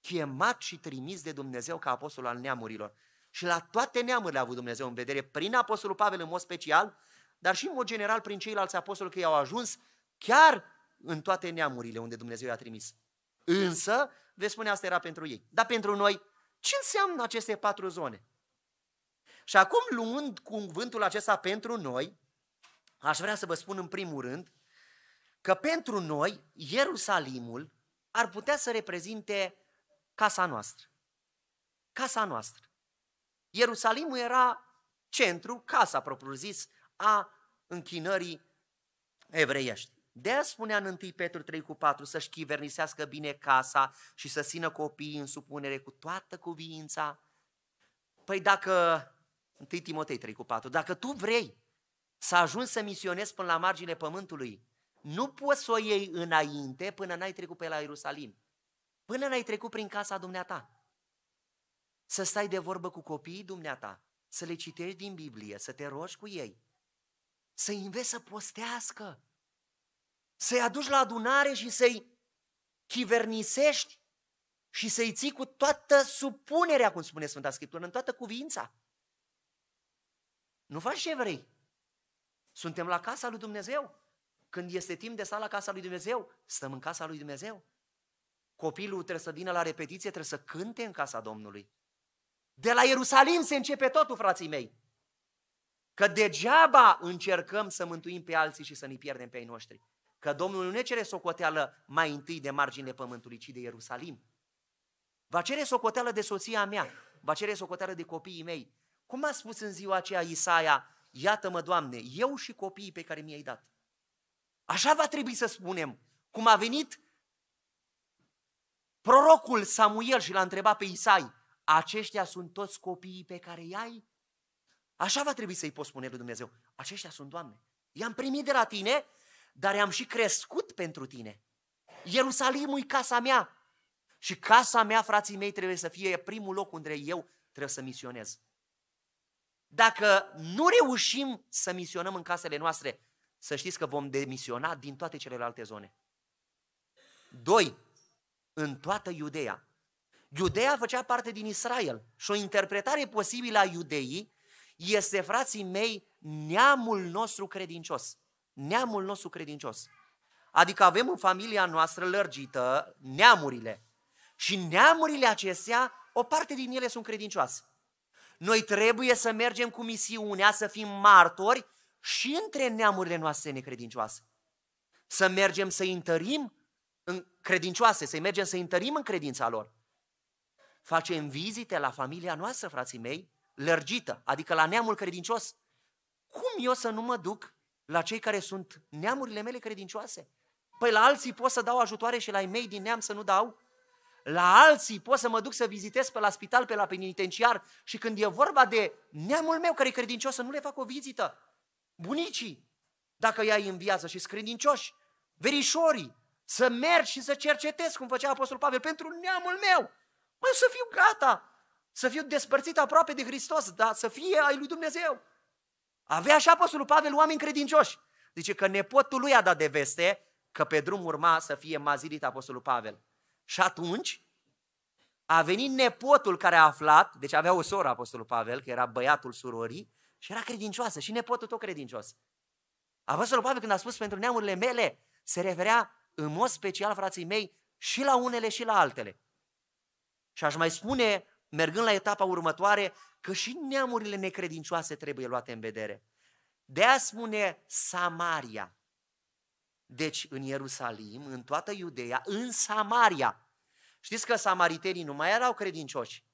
chemat și trimis de Dumnezeu ca apostol al neamurilor. Și la toate neamurile a avut Dumnezeu în vedere, prin Apostolul Pavel în mod special, dar și în mod general prin ceilalți apostoli că i-au ajuns chiar în toate neamurile unde Dumnezeu i-a trimis. Însă, Vei spune asta era pentru ei. Dar pentru noi, ce înseamnă aceste patru zone? Și acum, luând cuvântul acesta pentru noi, aș vrea să vă spun în primul rând că pentru noi Ierusalimul ar putea să reprezinte casa noastră. Casa noastră. Ierusalimul era centru, casa propriu-zis, a închinării evreiești de spunea în 1 Petru 3 cu 4 să-și chivernisească bine casa și să țină copiii în supunere cu toată cuviința. Păi dacă, 1 Timotei 3 cu 4, dacă tu vrei să ajungi să misionezi până la margine pământului, nu poți să o iei înainte până n-ai trecut pe la Ierusalim, până n-ai trecut prin casa dumneata. Să stai de vorbă cu copiii dumneata, să le citești din Biblie, să te rogi cu ei, să-i înveți să postească, să-i aduci la adunare și să-i chivernisești și să-i ții cu toată supunerea, cum spune Sfânta Scriptură, în toată cuvința. Nu faci ce vrei. Suntem la casa lui Dumnezeu. Când este timp de sala la casa lui Dumnezeu, stăm în casa lui Dumnezeu. Copilul trebuie să vină la repetiție, trebuie să cânte în casa Domnului. De la Ierusalim se începe totul, frații mei. Că degeaba încercăm să mântuim pe alții și să ne pierdem pe ei noștri că Domnul nu ne cere socoteală mai întâi de marginile pământului, ci de Ierusalim. Va cere socoteală de soția mea, va cere socoteală de copiii mei. Cum a spus în ziua aceea Isaia, iată-mă, Doamne, eu și copiii pe care mi-ai dat. Așa va trebui să spunem, cum a venit prorocul Samuel și l-a întrebat pe Isai, aceștia sunt toți copiii pe care i-ai? Așa va trebui să-i poți spune lui Dumnezeu, aceștia sunt, Doamne, i-am primit de la tine dar am și crescut pentru tine. Ierusalimul e casa mea. Și casa mea, frații mei, trebuie să fie primul loc unde eu trebuie să misionez. Dacă nu reușim să misionăm în casele noastre, să știți că vom demisiona din toate celelalte zone. Doi, în toată Iudeea. Iudeea făcea parte din Israel și o interpretare posibilă a iudeii este, frații mei, neamul nostru credincios neamul nostru credincios. Adică avem în familia noastră lărgită neamurile. Și neamurile acestea, o parte din ele sunt credincioase. Noi trebuie să mergem cu misiunea, să fim martori și între neamurile noastre necredincioase. Să mergem să întărim în credincioase, să mergem să întărim în credința lor. Facem vizite la familia noastră, frații mei, lărgită, adică la neamul credincios. Cum eu să nu mă duc la cei care sunt neamurile mele credincioase. Păi la alții pot să dau ajutoare și la ei mei din neam să nu dau? La alții pot să mă duc să vizitez pe la spital, pe la penitenciar și când e vorba de neamul meu care e credincios să nu le fac o vizită. Bunicii, dacă i-ai în viață și credincioși, verișorii, să merg și să cercetez, cum făcea Apostol Pavel, pentru neamul meu. Mă, să fiu gata, să fiu despărțit aproape de Hristos, dar să fie ai lui Dumnezeu. Avea și apostolul Pavel oameni credincioși. Zice că nepotul lui a dat de veste că pe drum urma să fie mazilit apostolul Pavel. Și atunci a venit nepotul care a aflat, deci avea o soră apostolul Pavel, că era băiatul surorii, și era credincioasă și nepotul tot credincios. Apostolul Pavel când a spus pentru neamurile mele, se referea în mod special, frații mei, și la unele și la altele. Și aș mai spune, mergând la etapa următoare, că și neamurile necredincioase trebuie luate în vedere. De a spune Samaria. Deci în Ierusalim, în toată Iudeea, în Samaria. Știți că samaritenii nu mai erau credincioși.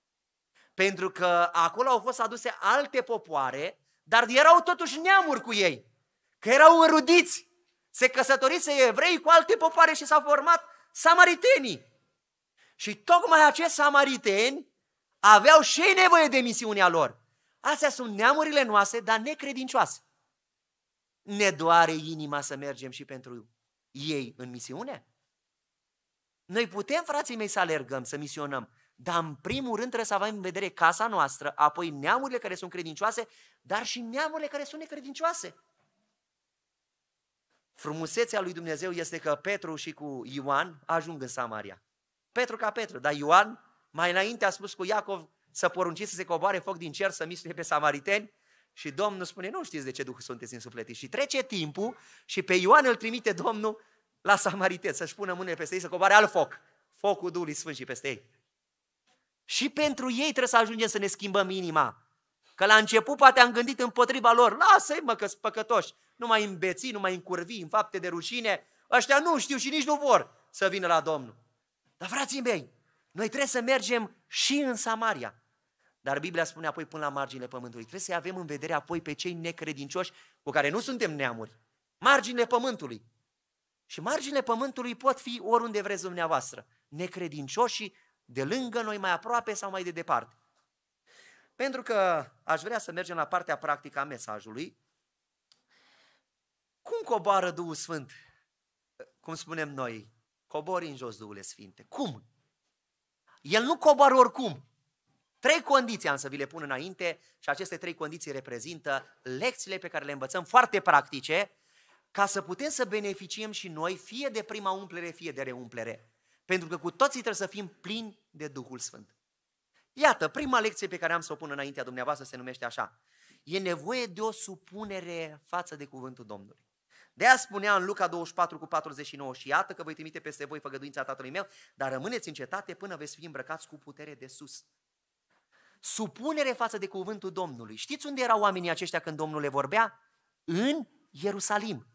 Pentru că acolo au fost aduse alte popoare, dar erau totuși neamuri cu ei. Că erau înrudiți. Se căsătorise evrei cu alte popoare și s-au format samaritenii. Și tocmai acești samariteni aveau și ei nevoie de misiunea lor. Astea sunt neamurile noastre, dar necredincioase. Ne doare inima să mergem și pentru ei în misiune? Noi putem, frații mei, să alergăm, să misionăm, dar în primul rând trebuie să avem în vedere casa noastră, apoi neamurile care sunt credincioase, dar și neamurile care sunt necredincioase. Frumusețea lui Dumnezeu este că Petru și cu Ioan ajung în Samaria. Petru ca Petru, dar Ioan mai înainte a spus cu Iacov să porunciți să se coboare foc din cer, să mistuie pe samariteni. Și Domnul spune, nu știți de ce Duhul sunteți suflet. Și trece timpul și pe Ioan îl trimite Domnul la samariteni, să-și pună mâinile peste ei, să coboare al foc. Focul Duhului Sfânt și peste ei. Și pentru ei trebuie să ajungem să ne schimbăm inima. Că la început poate am gândit împotriva lor, lasă-i mă că sunt păcătoși, nu mai îmbeți, nu mai încurvi în fapte de rușine, ăștia nu știu și nici nu vor să vină la Domnul. Dar frații mei, noi trebuie să mergem și în Samaria. Dar Biblia spune apoi până la marginile pământului. Trebuie să-i avem în vedere apoi pe cei necredincioși cu care nu suntem neamuri. Marginile pământului. Și marginile pământului pot fi oriunde vreți dumneavoastră. Necredincioșii de lângă noi, mai aproape sau mai de departe. Pentru că aș vrea să mergem la partea practică a mesajului, cum coboară Duhul Sfânt? Cum spunem noi, cobori în jos Duhul Sfinte. Cum? El nu coboară oricum. Trei condiții am să vi le pun înainte și aceste trei condiții reprezintă lecțiile pe care le învățăm foarte practice ca să putem să beneficiem și noi fie de prima umplere, fie de reumplere. Pentru că cu toții trebuie să fim plini de Duhul Sfânt. Iată, prima lecție pe care am să o pun înaintea dumneavoastră se numește așa. E nevoie de o supunere față de cuvântul Domnului. De aia spunea în Luca 24 cu 49 și iată că voi trimite peste voi făgăduința Tatălui meu, dar rămâneți în cetate până veți fi îmbrăcați cu putere de sus. Supunere față de cuvântul Domnului. Știți unde erau oamenii aceștia când Domnul le vorbea? În Ierusalim.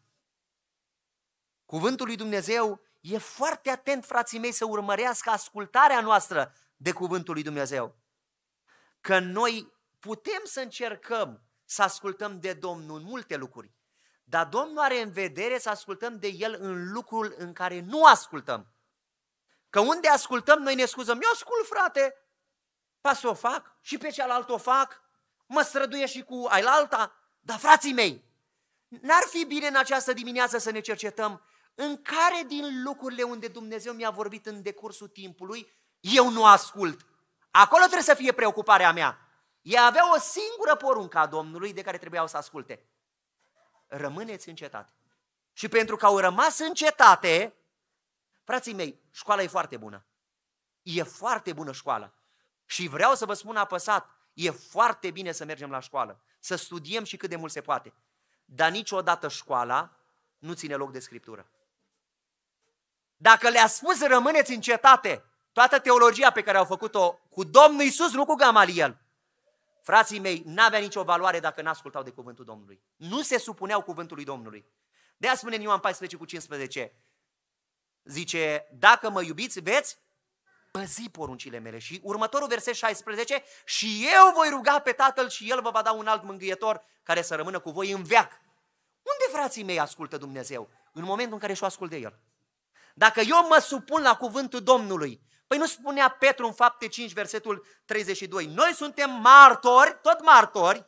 Cuvântul lui Dumnezeu e foarte atent, frații mei, să urmărească ascultarea noastră de cuvântul lui Dumnezeu. Că noi putem să încercăm să ascultăm de Domnul multe lucruri. Dar Domnul are în vedere să ascultăm de El în lucrul în care nu ascultăm. Că unde ascultăm, noi ne scuzăm. Eu ascult, frate, pa să o fac și pe cealaltă o fac, mă străduie și cu ailalta, dar frații mei, n-ar fi bine în această dimineață să ne cercetăm în care din lucrurile unde Dumnezeu mi-a vorbit în decursul timpului, eu nu ascult. Acolo trebuie să fie preocuparea mea. Ea avea o singură poruncă a Domnului de care trebuiau să asculte rămâneți în cetate. Și pentru că au rămas în cetate, frații mei, școala e foarte bună. E foarte bună școala. Și vreau să vă spun apăsat, e foarte bine să mergem la școală, să studiem și cât de mult se poate. Dar niciodată școala nu ține loc de scriptură. Dacă le-a spus rămâneți în cetate, toată teologia pe care au făcut-o cu Domnul Isus, nu cu Gamaliel, Frații mei, n-avea nicio valoare dacă n-ascultau de cuvântul Domnului. Nu se supuneau cuvântului Domnului. De aia spune în Ioan 14 cu 15, zice, dacă mă iubiți, veți păzi poruncile mele. Și următorul verset 16, și eu voi ruga pe Tatăl și El vă va da un alt mângâietor care să rămână cu voi în veac. Unde frații mei ascultă Dumnezeu? În momentul în care și-o ascult de El. Dacă eu mă supun la cuvântul Domnului Păi nu spunea Petru în fapte 5, versetul 32. Noi suntem martori, tot martori,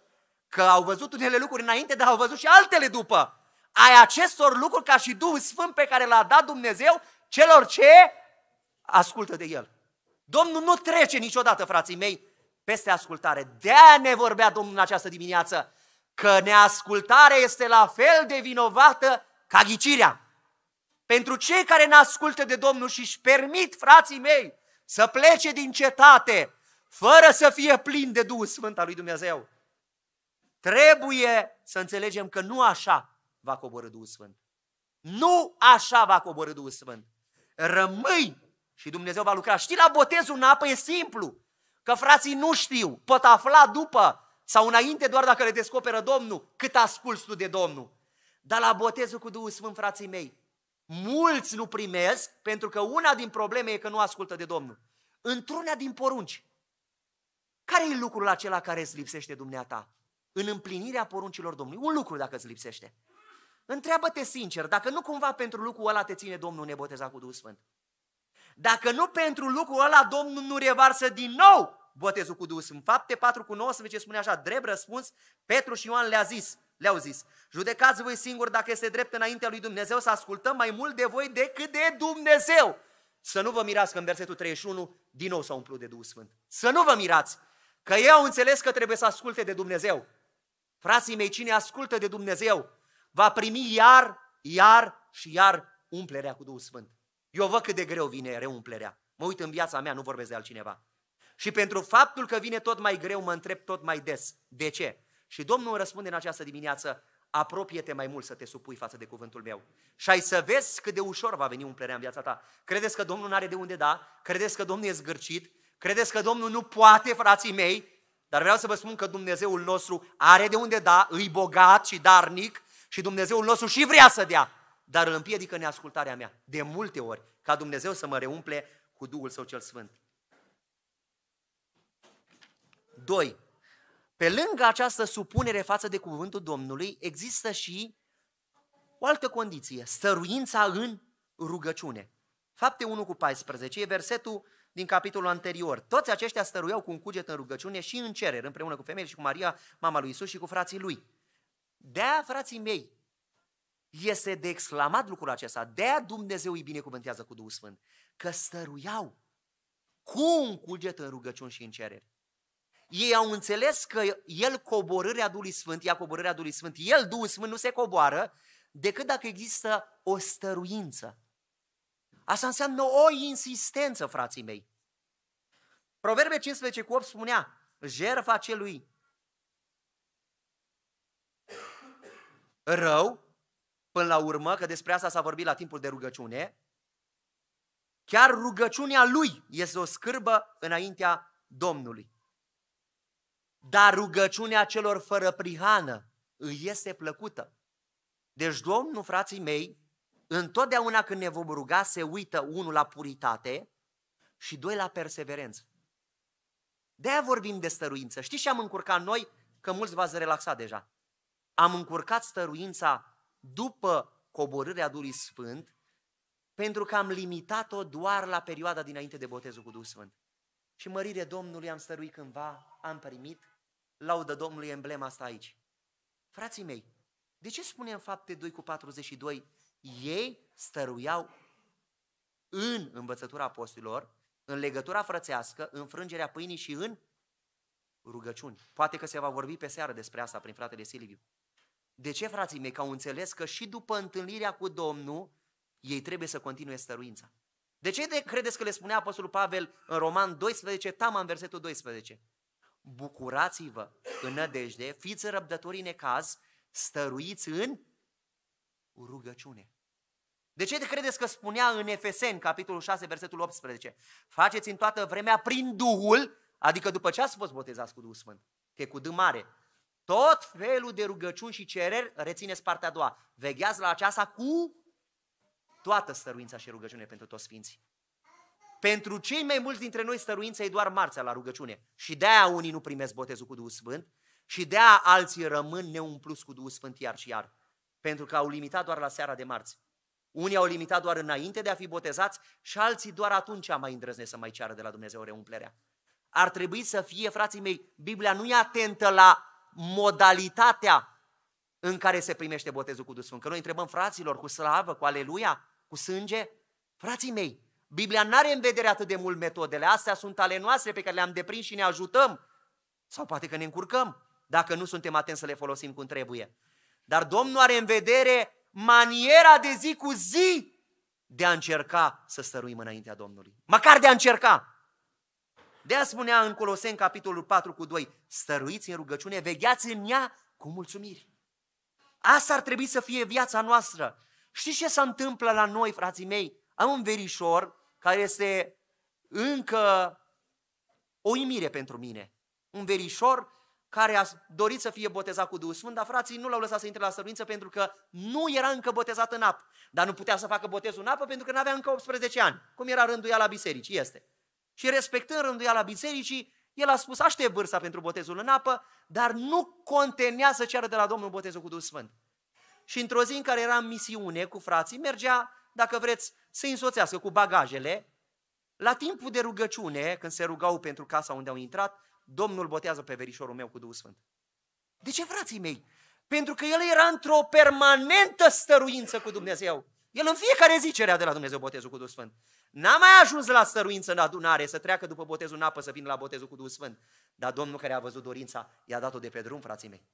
că au văzut unele lucruri înainte, dar au văzut și altele după. Ai acestor lucruri ca și Duhul Sfânt pe care l-a dat Dumnezeu celor ce ascultă de El. Domnul nu trece niciodată, frații mei, peste ascultare. De-aia ne vorbea Domnul în această dimineață, că neascultarea este la fel de vinovată ca ghicirea. Pentru cei care ne ascultă de Domnul și își permit, frații mei, să plece din cetate, fără să fie plin de Duhul Sfânt al lui Dumnezeu, trebuie să înțelegem că nu așa va coborâ Duhul Sfânt. Nu așa va coborâ Duhul Sfânt. Rămâi și Dumnezeu va lucra. Știi, la botezul în apă e simplu, că frații nu știu, pot afla după sau înainte doar dacă le descoperă Domnul cât asculți tu de Domnul. Dar la botezul cu Duhul Sfânt, frații mei, Mulți nu primesc pentru că una din probleme e că nu ascultă de Domnul. Într-una din porunci. Care e lucrul acela care îți lipsește dumneata? În împlinirea poruncilor Domnului. Un lucru dacă îți lipsește. Întreabă-te sincer, dacă nu cumva pentru lucrul ăla te ține Domnul nebotezat cu Duhul Sfânt. Dacă nu pentru lucrul ăla Domnul nu revarsă din nou botezul cu Duhul Sfânt. Fapte 4 cu 19 spune așa, drept răspuns, Petru și Ioan le-a zis, le-au zis, judecați voi singuri dacă este drept înaintea lui Dumnezeu să ascultăm mai mult de voi decât de Dumnezeu. Să nu vă mirați că în versetul 31 din nou s au umplut de Duhul Sfânt. Să nu vă mirați că ei au înțeles că trebuie să asculte de Dumnezeu. Frații mei, cine ascultă de Dumnezeu va primi iar, iar și iar umplerea cu Duhul Sfânt. Eu văd cât de greu vine reumplerea. Mă uit în viața mea, nu vorbesc de altcineva. Și pentru faptul că vine tot mai greu, mă întreb tot mai des. De ce? Și Domnul răspunde în această dimineață, apropie-te mai mult să te supui față de cuvântul meu. Și ai să vezi cât de ușor va veni umplerea în viața ta. Credeți că Domnul nu are de unde da? Credeți că Domnul e zgârcit? Credeți că Domnul nu poate, frații mei? Dar vreau să vă spun că Dumnezeul nostru are de unde da, îi bogat și darnic și Dumnezeul nostru și vrea să dea, dar îl împiedică neascultarea mea de multe ori, ca Dumnezeu să mă reumple cu Duhul Său cel Sfânt. 2. Pe lângă această supunere față de cuvântul Domnului, există și o altă condiție, stăruința în rugăciune. Fapte 1 cu 14, e versetul din capitolul anterior. Toți aceștia stăruiau cu un cuget în rugăciune și în cereri, împreună cu femeile și cu Maria, mama lui Isus și cu frații lui. De-aia, frații mei, este de exclamat lucrul acesta. De-aia Dumnezeu îi binecuvântează cu Duhul Sfânt. Că stăruiau cu un cuget în rugăciuni și în cereri. Ei au înțeles că el coborârea Duhului Sfânt, ia coborârea Duhului Sfânt, el Duhul Sfânt nu se coboară decât dacă există o stăruință. Asta înseamnă o insistență, frații mei. Proverbe 15 cu 8 spunea, jerfa celui rău, până la urmă, că despre asta s-a vorbit la timpul de rugăciune, chiar rugăciunea lui este o scârbă înaintea Domnului dar rugăciunea celor fără prihană îi este plăcută. Deci Domnul, frații mei, întotdeauna când ne vom ruga, se uită unul la puritate și doi la perseverență. De-aia vorbim de stăruință. Știți ce am încurcat noi? Că mulți v-ați relaxat deja. Am încurcat stăruința după coborârea Duhului Sfânt pentru că am limitat-o doar la perioada dinainte de botezul cu Duhul Sfânt. Și mărire Domnului am stăruit cândva, am primit, laudă Domnului emblema asta aici. Frații mei, de ce spune în fapte 2 cu 42? Ei stăruiau în învățătura apostolilor, în legătura frățească, în frângerea pâinii și în rugăciuni. Poate că se va vorbi pe seară despre asta prin fratele Silviu. De ce, frații mei, că au înțeles că și după întâlnirea cu Domnul, ei trebuie să continue stăruința? De ce credeți că le spunea Apostolul Pavel în Roman 12, tama în versetul 12? bucurați-vă în nădejde, fiți răbdători în ecaz, stăruiți în rugăciune. De ce credeți că spunea în Efeseni, capitolul 6, versetul 18? Faceți în toată vremea prin Duhul, adică după ce ați fost botezați cu Duhul Sfânt, că cu D mare, tot felul de rugăciuni și cereri, rețineți partea a doua, vegheați la aceasta cu toată stăruința și rugăciune pentru toți sfinții. Pentru cei mai mulți dintre noi, stăruința e doar marțea la rugăciune. Și de-aia unii nu primesc botezul cu Duhul Sfânt și de-aia alții rămân neumpluți cu Duhul Sfânt iar și iar. Pentru că au limitat doar la seara de marți. Unii au limitat doar înainte de a fi botezați și alții doar atunci mai îndrăznesc să mai ceară de la Dumnezeu reumplerea. Ar trebui să fie, frații mei, Biblia nu e atentă la modalitatea în care se primește botezul cu Duhul Sfânt. Că noi întrebăm fraților cu slavă, cu aleluia, cu sânge. Frații mei, Biblia nu are în vedere atât de mult metodele. Astea sunt ale noastre pe care le-am deprins și ne ajutăm. Sau poate că ne încurcăm dacă nu suntem atenți să le folosim cum trebuie. Dar Domnul are în vedere maniera de zi cu zi de a încerca să stăruim înaintea Domnului. Măcar de a încerca. De a spunea în Coloseni, capitolul 4 cu 2, stăruiți în rugăciune, vegheați în ea cu mulțumiri. Asta ar trebui să fie viața noastră. Știți ce se întâmplă la noi, frații mei? Am un verișor care este încă o imire pentru mine. Un verișor care a dorit să fie botezat cu Duhul Sfânt, dar frații nu l-au lăsat să intre la sărbință pentru că nu era încă botezat în apă. Dar nu putea să facă botezul în apă pentru că nu avea încă 18 ani, cum era la biserici, este. Și respectând la bisericii, el a spus, aștept vârsta pentru botezul în apă, dar nu contenea să ceară de la Domnul botezul cu Duhul Sfânt. Și într-o zi în care era în misiune cu frații, mergea dacă vreți, să-i însoțească cu bagajele. La timpul de rugăciune, când se rugau pentru casa unde au intrat, Domnul botează pe verișorul meu cu Duhul Sfânt. De ce, frații mei? Pentru că el era într-o permanentă stăruință cu Dumnezeu. El în fiecare zi cerea de la Dumnezeu botezul cu Duhul Sfânt. N-a mai ajuns la stăruință în adunare, să treacă după botezul în apă, să vină la botezul cu Duhul Sfânt. Dar Domnul care a văzut dorința, i-a dat-o de pe drum, frații mei.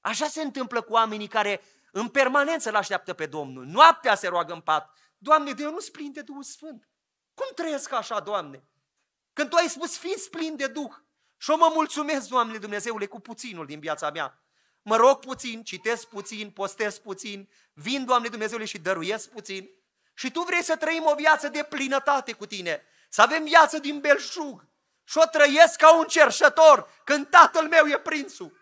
Așa se întâmplă cu oamenii care în permanență îl așteaptă pe Domnul. Noaptea se roagă în pat. Doamne, de eu nu splin de Duhul Sfânt. Cum trăiesc așa, Doamne? Când Tu ai spus, fiți splin de Duh. Și o mă mulțumesc, Doamne Dumnezeule, cu puținul din viața mea. Mă rog puțin, citesc puțin, postez puțin, vin, Doamne Dumnezeule, și dăruiesc puțin. Și Tu vrei să trăim o viață de plinătate cu Tine, să avem viață din belșug. Și o trăiesc ca un cerșător, când tatăl meu e prințul.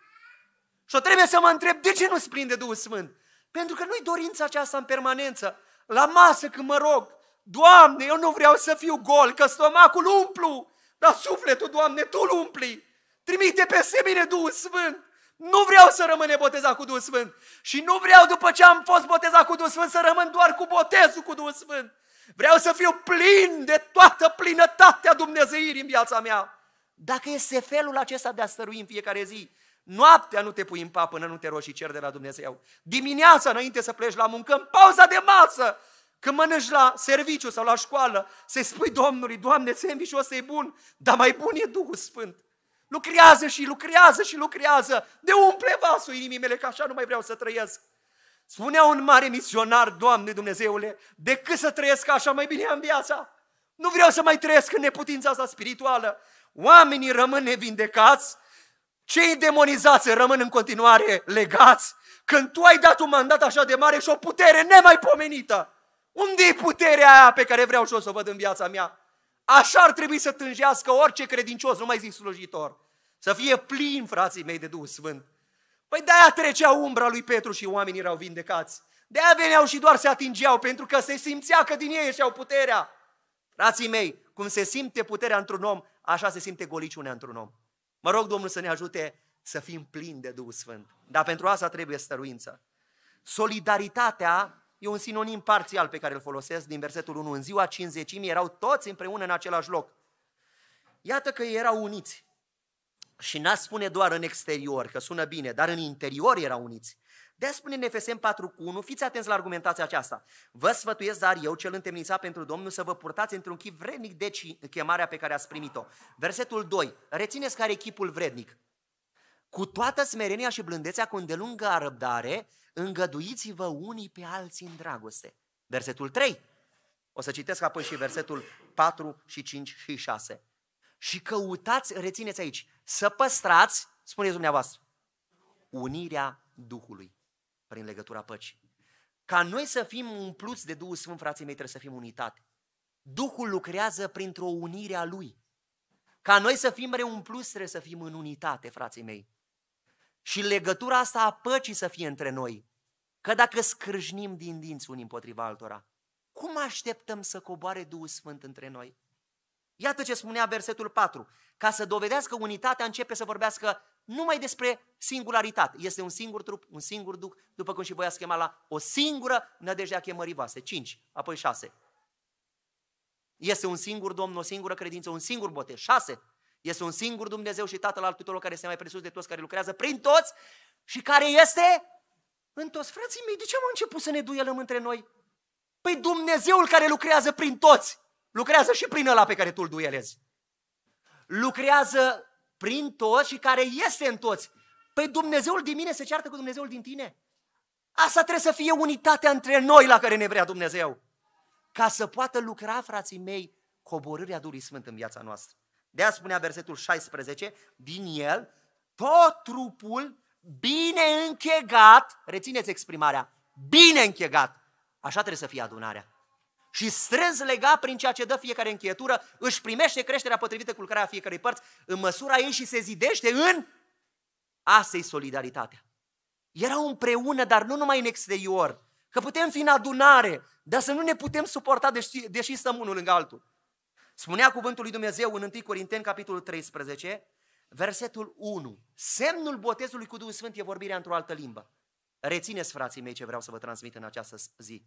Și o trebuie să mă întreb, de ce nu se prinde Duhul Sfânt? Pentru că nu-i dorința aceasta în permanență. La masă când mă rog, Doamne, eu nu vreau să fiu gol, că stomacul umplu, dar sufletul, Doamne, Tu îl umpli. Trimite pe mine Duhul Sfânt. Nu vreau să rămân botezat cu Duhul Sfânt. Și nu vreau după ce am fost botezat cu Duhul Sfânt să rămân doar cu botezul cu Duhul Sfânt. Vreau să fiu plin de toată plinătatea Dumnezeirii în viața mea. Dacă este felul acesta de a stărui în fiecare zi, Noaptea nu te pui în pat până nu te rogi cer de la Dumnezeu. Dimineața înainte să pleci la muncă, în pauza de masă, când mănânci la serviciu sau la școală, să spui Domnului, Doamne, sandwich-ul ăsta e bun, dar mai bun e Duhul Sfânt. Lucrează și lucrează și lucrează. De umple vasul inimii mele, că așa nu mai vreau să trăiesc. Spunea un mare misionar, Doamne Dumnezeule, decât să trăiesc așa, mai bine am viața. Nu vreau să mai trăiesc în neputința asta spirituală. Oamenii rămân nevindecați cei demonizați rămân în continuare legați când tu ai dat un mandat așa de mare și o putere nemaipomenită. Unde e puterea aia pe care vreau și o să o văd în viața mea? Așa ar trebui să tânjească orice credincios, nu mai zic slujitor. Să fie plin, frații mei, de Duhul Sfânt. Păi de-aia trecea umbra lui Petru și oamenii erau vindecați. De-aia veneau și doar se atingeau, pentru că se simțea că din ei ieșeau puterea. Frații mei, cum se simte puterea într-un om, așa se simte goliciunea într-un om. Mă rog Domnul să ne ajute să fim plini de Duhul Sfânt. Dar pentru asta trebuie stăruință. Solidaritatea e un sinonim parțial pe care îl folosesc din versetul 1. În ziua cinzecimii erau toți împreună în același loc. Iată că erau uniți. Și n-a spune doar în exterior, că sună bine, dar în interior erau uniți de spune în Efesem 4 cu 1, fiți atenți la argumentația aceasta. Vă sfătuiesc, dar eu, cel întemnițat pentru Domnul, să vă purtați într-un chip vrednic de deci chemarea pe care ați primit-o. Versetul 2. Rețineți care e chipul vrednic. Cu toată smerenia și blândețea, cu îndelungă răbdare, îngăduiți-vă unii pe alții în dragoste. Versetul 3. O să citesc apoi și versetul 4 și 5 și 6. Și căutați, rețineți aici, să păstrați, spuneți dumneavoastră, unirea Duhului prin legătura păcii. Ca noi să fim umpluți de Duhul Sfânt, frații mei, trebuie să fim unitate. Duhul lucrează printr-o unire a Lui. Ca noi să fim reumpluți, trebuie să fim în unitate, frații mei. Și legătura asta a păcii să fie între noi. Că dacă scârșnim din dinți unii împotriva altora, cum așteptăm să coboare Duhul Sfânt între noi? Iată ce spunea versetul 4. Ca să dovedească unitatea, începe să vorbească numai despre singularitate. Este un singur trup, un singur duc, după cum și voi ați chemat la o singură nădejde a chemării voastre. Cinci, apoi șase. Este un singur Domn, o singură credință, un singur bote. Șase. Este un singur Dumnezeu și Tatăl al tuturor care este mai presus de toți, care lucrează prin toți și care este în toți. Frații mei, de ce am început să ne duielăm între noi? Păi Dumnezeul care lucrează prin toți, lucrează și prin ăla pe care tu îl duielezi. Lucrează prin toți și care este în toți. Păi Dumnezeul din mine se ceartă cu Dumnezeul din tine. Asta trebuie să fie unitatea între noi la care ne vrea Dumnezeu. Ca să poată lucra, frații mei, coborârea Duhului Sfânt în viața noastră. De a spunea versetul 16, din el, tot trupul bine închegat, rețineți exprimarea, bine închegat, așa trebuie să fie adunarea și strâns legat prin ceea ce dă fiecare încheietură, își primește creșterea potrivită cu lucrarea fiecărei părți în măsura ei și se zidește în asei solidaritatea. Erau împreună, dar nu numai în exterior, că putem fi în adunare, dar să nu ne putem suporta deși, deși stăm unul lângă altul. Spunea cuvântul lui Dumnezeu în 1 Corinteni, capitolul 13, versetul 1. Semnul botezului cu Duhul Sfânt e vorbirea într-o altă limbă. Rețineți, frații mei, ce vreau să vă transmit în această zi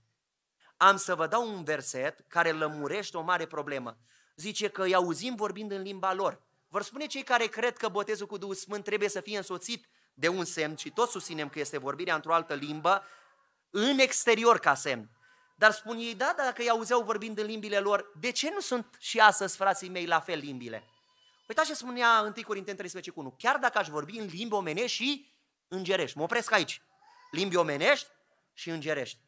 am să vă dau un verset care lămurește o mare problemă. Zice că îi auzim vorbind în limba lor. Vor spune cei care cred că botezul cu Duhul Sfânt trebuie să fie însoțit de un semn și toți susținem că este vorbirea într-o altă limbă, în exterior ca semn. Dar spun ei, da, da dacă îi auzeau vorbind în limbile lor, de ce nu sunt și astăzi frații mei la fel limbile? Uitați ce spunea 1 Corinteni 13 1. Chiar dacă aș vorbi în limbi omenești și îngerești. Mă opresc aici. Limbi omenești și îngerești.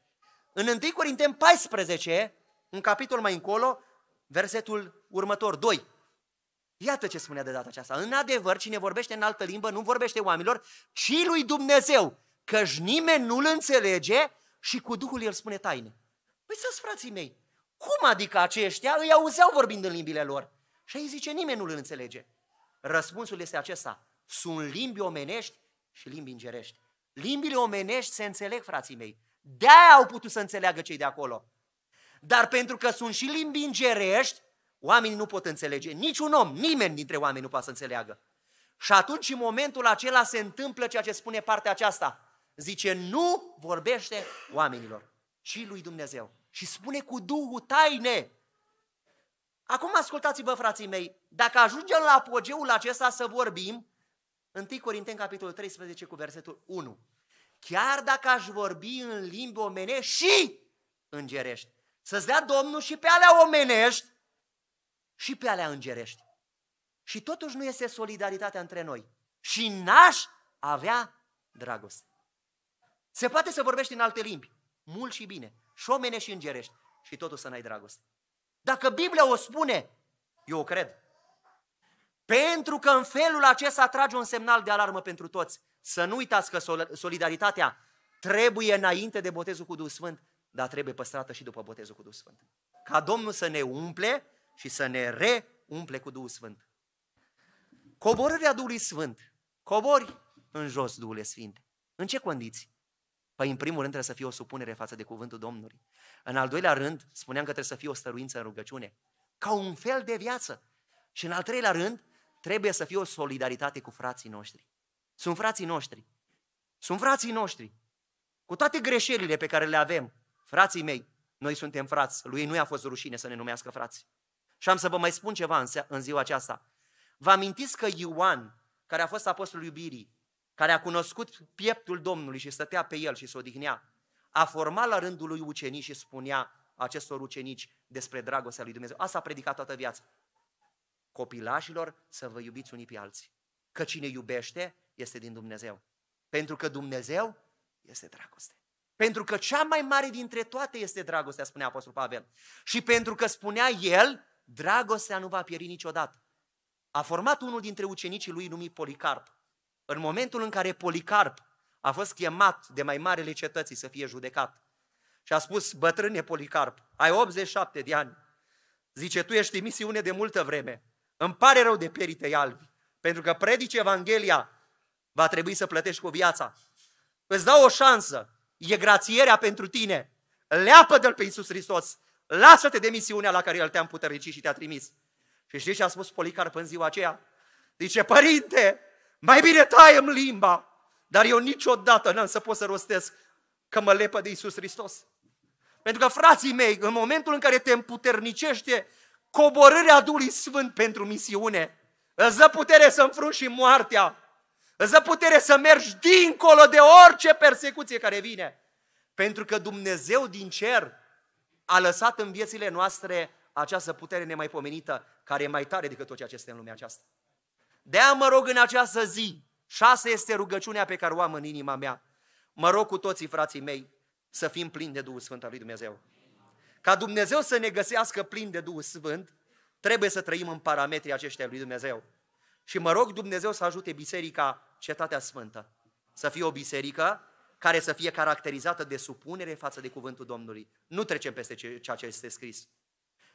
În 1 Corinteni 14, un capitol mai încolo, versetul următor, 2. Iată ce spunea de data aceasta. În adevăr, cine vorbește în altă limbă nu vorbește oamenilor, ci lui Dumnezeu, căci nimeni nu-l înțelege și cu Duhul el spune taine. Păi să frații mei, cum adică aceștia îi auzeau vorbind în limbile lor? Și ei zice, nimeni nu-l înțelege. Răspunsul este acesta, sunt limbi omenești și limbi îngerești. Limbile omenești se înțeleg, frații mei, de-aia au putut să înțeleagă cei de acolo. Dar pentru că sunt și limbi îngerești, oamenii nu pot înțelege. Niciun om, nimeni dintre oameni nu poate să înțeleagă. Și atunci, în momentul acela, se întâmplă ceea ce spune partea aceasta. Zice, nu vorbește oamenilor, ci lui Dumnezeu. Și spune cu Duhul taine. Acum ascultați-vă, frații mei, dacă ajungem la apogeul acesta să vorbim, 1 Corinteni, capitolul 13, cu versetul 1 chiar dacă aș vorbi în limbi omenești și îngerești. Să-ți dea Domnul și pe alea omenești și pe alea îngerești. Și totuși nu este solidaritatea între noi. Și n-aș avea dragoste. Se poate să vorbești în alte limbi, mult și bine, și omene și îngerești, și totuși să n-ai dragoste. Dacă Biblia o spune, eu o cred. Pentru că în felul acesta atrage un semnal de alarmă pentru toți. Să nu uitați că solidaritatea trebuie înainte de botezul cu Duhul Sfânt, dar trebuie păstrată și după botezul cu Duhul Sfânt. Ca Domnul să ne umple și să ne reumple cu Duhul Sfânt. Coborârea Duhului Sfânt. Cobori în jos Duhul Sfânt. În ce condiții? Păi în primul rând trebuie să fie o supunere față de cuvântul Domnului. În al doilea rând, spuneam că trebuie să fie o stăruință în rugăciune. Ca un fel de viață. Și în al treilea rând, trebuie să fie o solidaritate cu frații noștri. Sunt frații noștri. Sunt frații noștri. Cu toate greșelile pe care le avem, frații mei, noi suntem frați. Lui nu i-a fost rușine să ne numească frați. Și am să vă mai spun ceva în, ziua aceasta. Vă amintiți că Ioan, care a fost apostolul iubirii, care a cunoscut pieptul Domnului și stătea pe el și se odihnea, a format la rândul lui ucenici și spunea acestor ucenici despre dragostea lui Dumnezeu. Asta a predicat toată viața. Copilașilor să vă iubiți unii pe alții. Că cine iubește este din Dumnezeu. Pentru că Dumnezeu este dragoste. Pentru că cea mai mare dintre toate este dragostea, spunea Apostol Pavel. Și pentru că spunea el, dragostea nu va pieri niciodată. A format unul dintre ucenicii lui numit Policarp. În momentul în care Policarp a fost chemat de mai marele cetății să fie judecat și a spus, bătrâne Policarp, ai 87 de ani, zice, tu ești misiune de multă vreme, îmi pare rău de perii albi, pentru că predici Evanghelia va trebui să plătești cu viața. Îți dau o șansă, e grațierea pentru tine. Leapă-L pe Iisus Hristos, lasă-te de misiunea la care El te-a împuternicit și te-a trimis. Și știi ce a spus Policarp în ziua aceea? Zice, părinte, mai bine taiem limba, dar eu niciodată n-am să pot să rostesc că mă lepă de Iisus Hristos. Pentru că, frații mei, în momentul în care te împuternicește coborârea Duhului Sfânt pentru misiune, îți dă putere să înfrunți și moartea, Îți dă putere să mergi dincolo de orice persecuție care vine. Pentru că Dumnezeu din cer a lăsat în viețile noastre această putere nemaipomenită, care e mai tare decât tot ceea ce este în lumea aceasta. de mă rog în această zi, și asta este rugăciunea pe care o am în inima mea. Mă rog cu toții frații mei să fim plini de Duhul Sfânt al lui Dumnezeu. Ca Dumnezeu să ne găsească plini de Duhul Sfânt, trebuie să trăim în parametrii aceștia lui Dumnezeu. Și mă rog Dumnezeu să ajute biserica Cetatea Sfântă. Să fie o biserică care să fie caracterizată de supunere față de cuvântul Domnului. Nu trecem peste ceea ce este scris.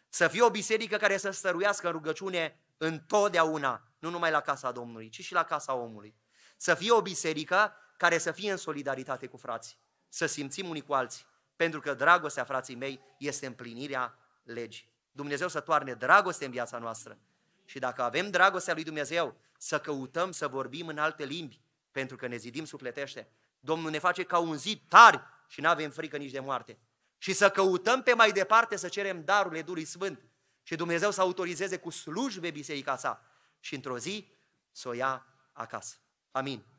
Să fie o biserică care să stăruiască în rugăciune întotdeauna, nu numai la casa Domnului, ci și la casa omului. Să fie o biserică care să fie în solidaritate cu frații, să simțim unii cu alții, pentru că dragostea frații mei este împlinirea legii. Dumnezeu să toarne dragoste în viața noastră și dacă avem dragostea lui Dumnezeu, să căutăm să vorbim în alte limbi, pentru că ne zidim sufletește. Domnul ne face ca un zid tari și nu avem frică nici de moarte. Și să căutăm pe mai departe să cerem darurile Duhului Sfânt și Dumnezeu să autorizeze cu slujbe biserica sa și într-o zi să o ia acasă. Amin.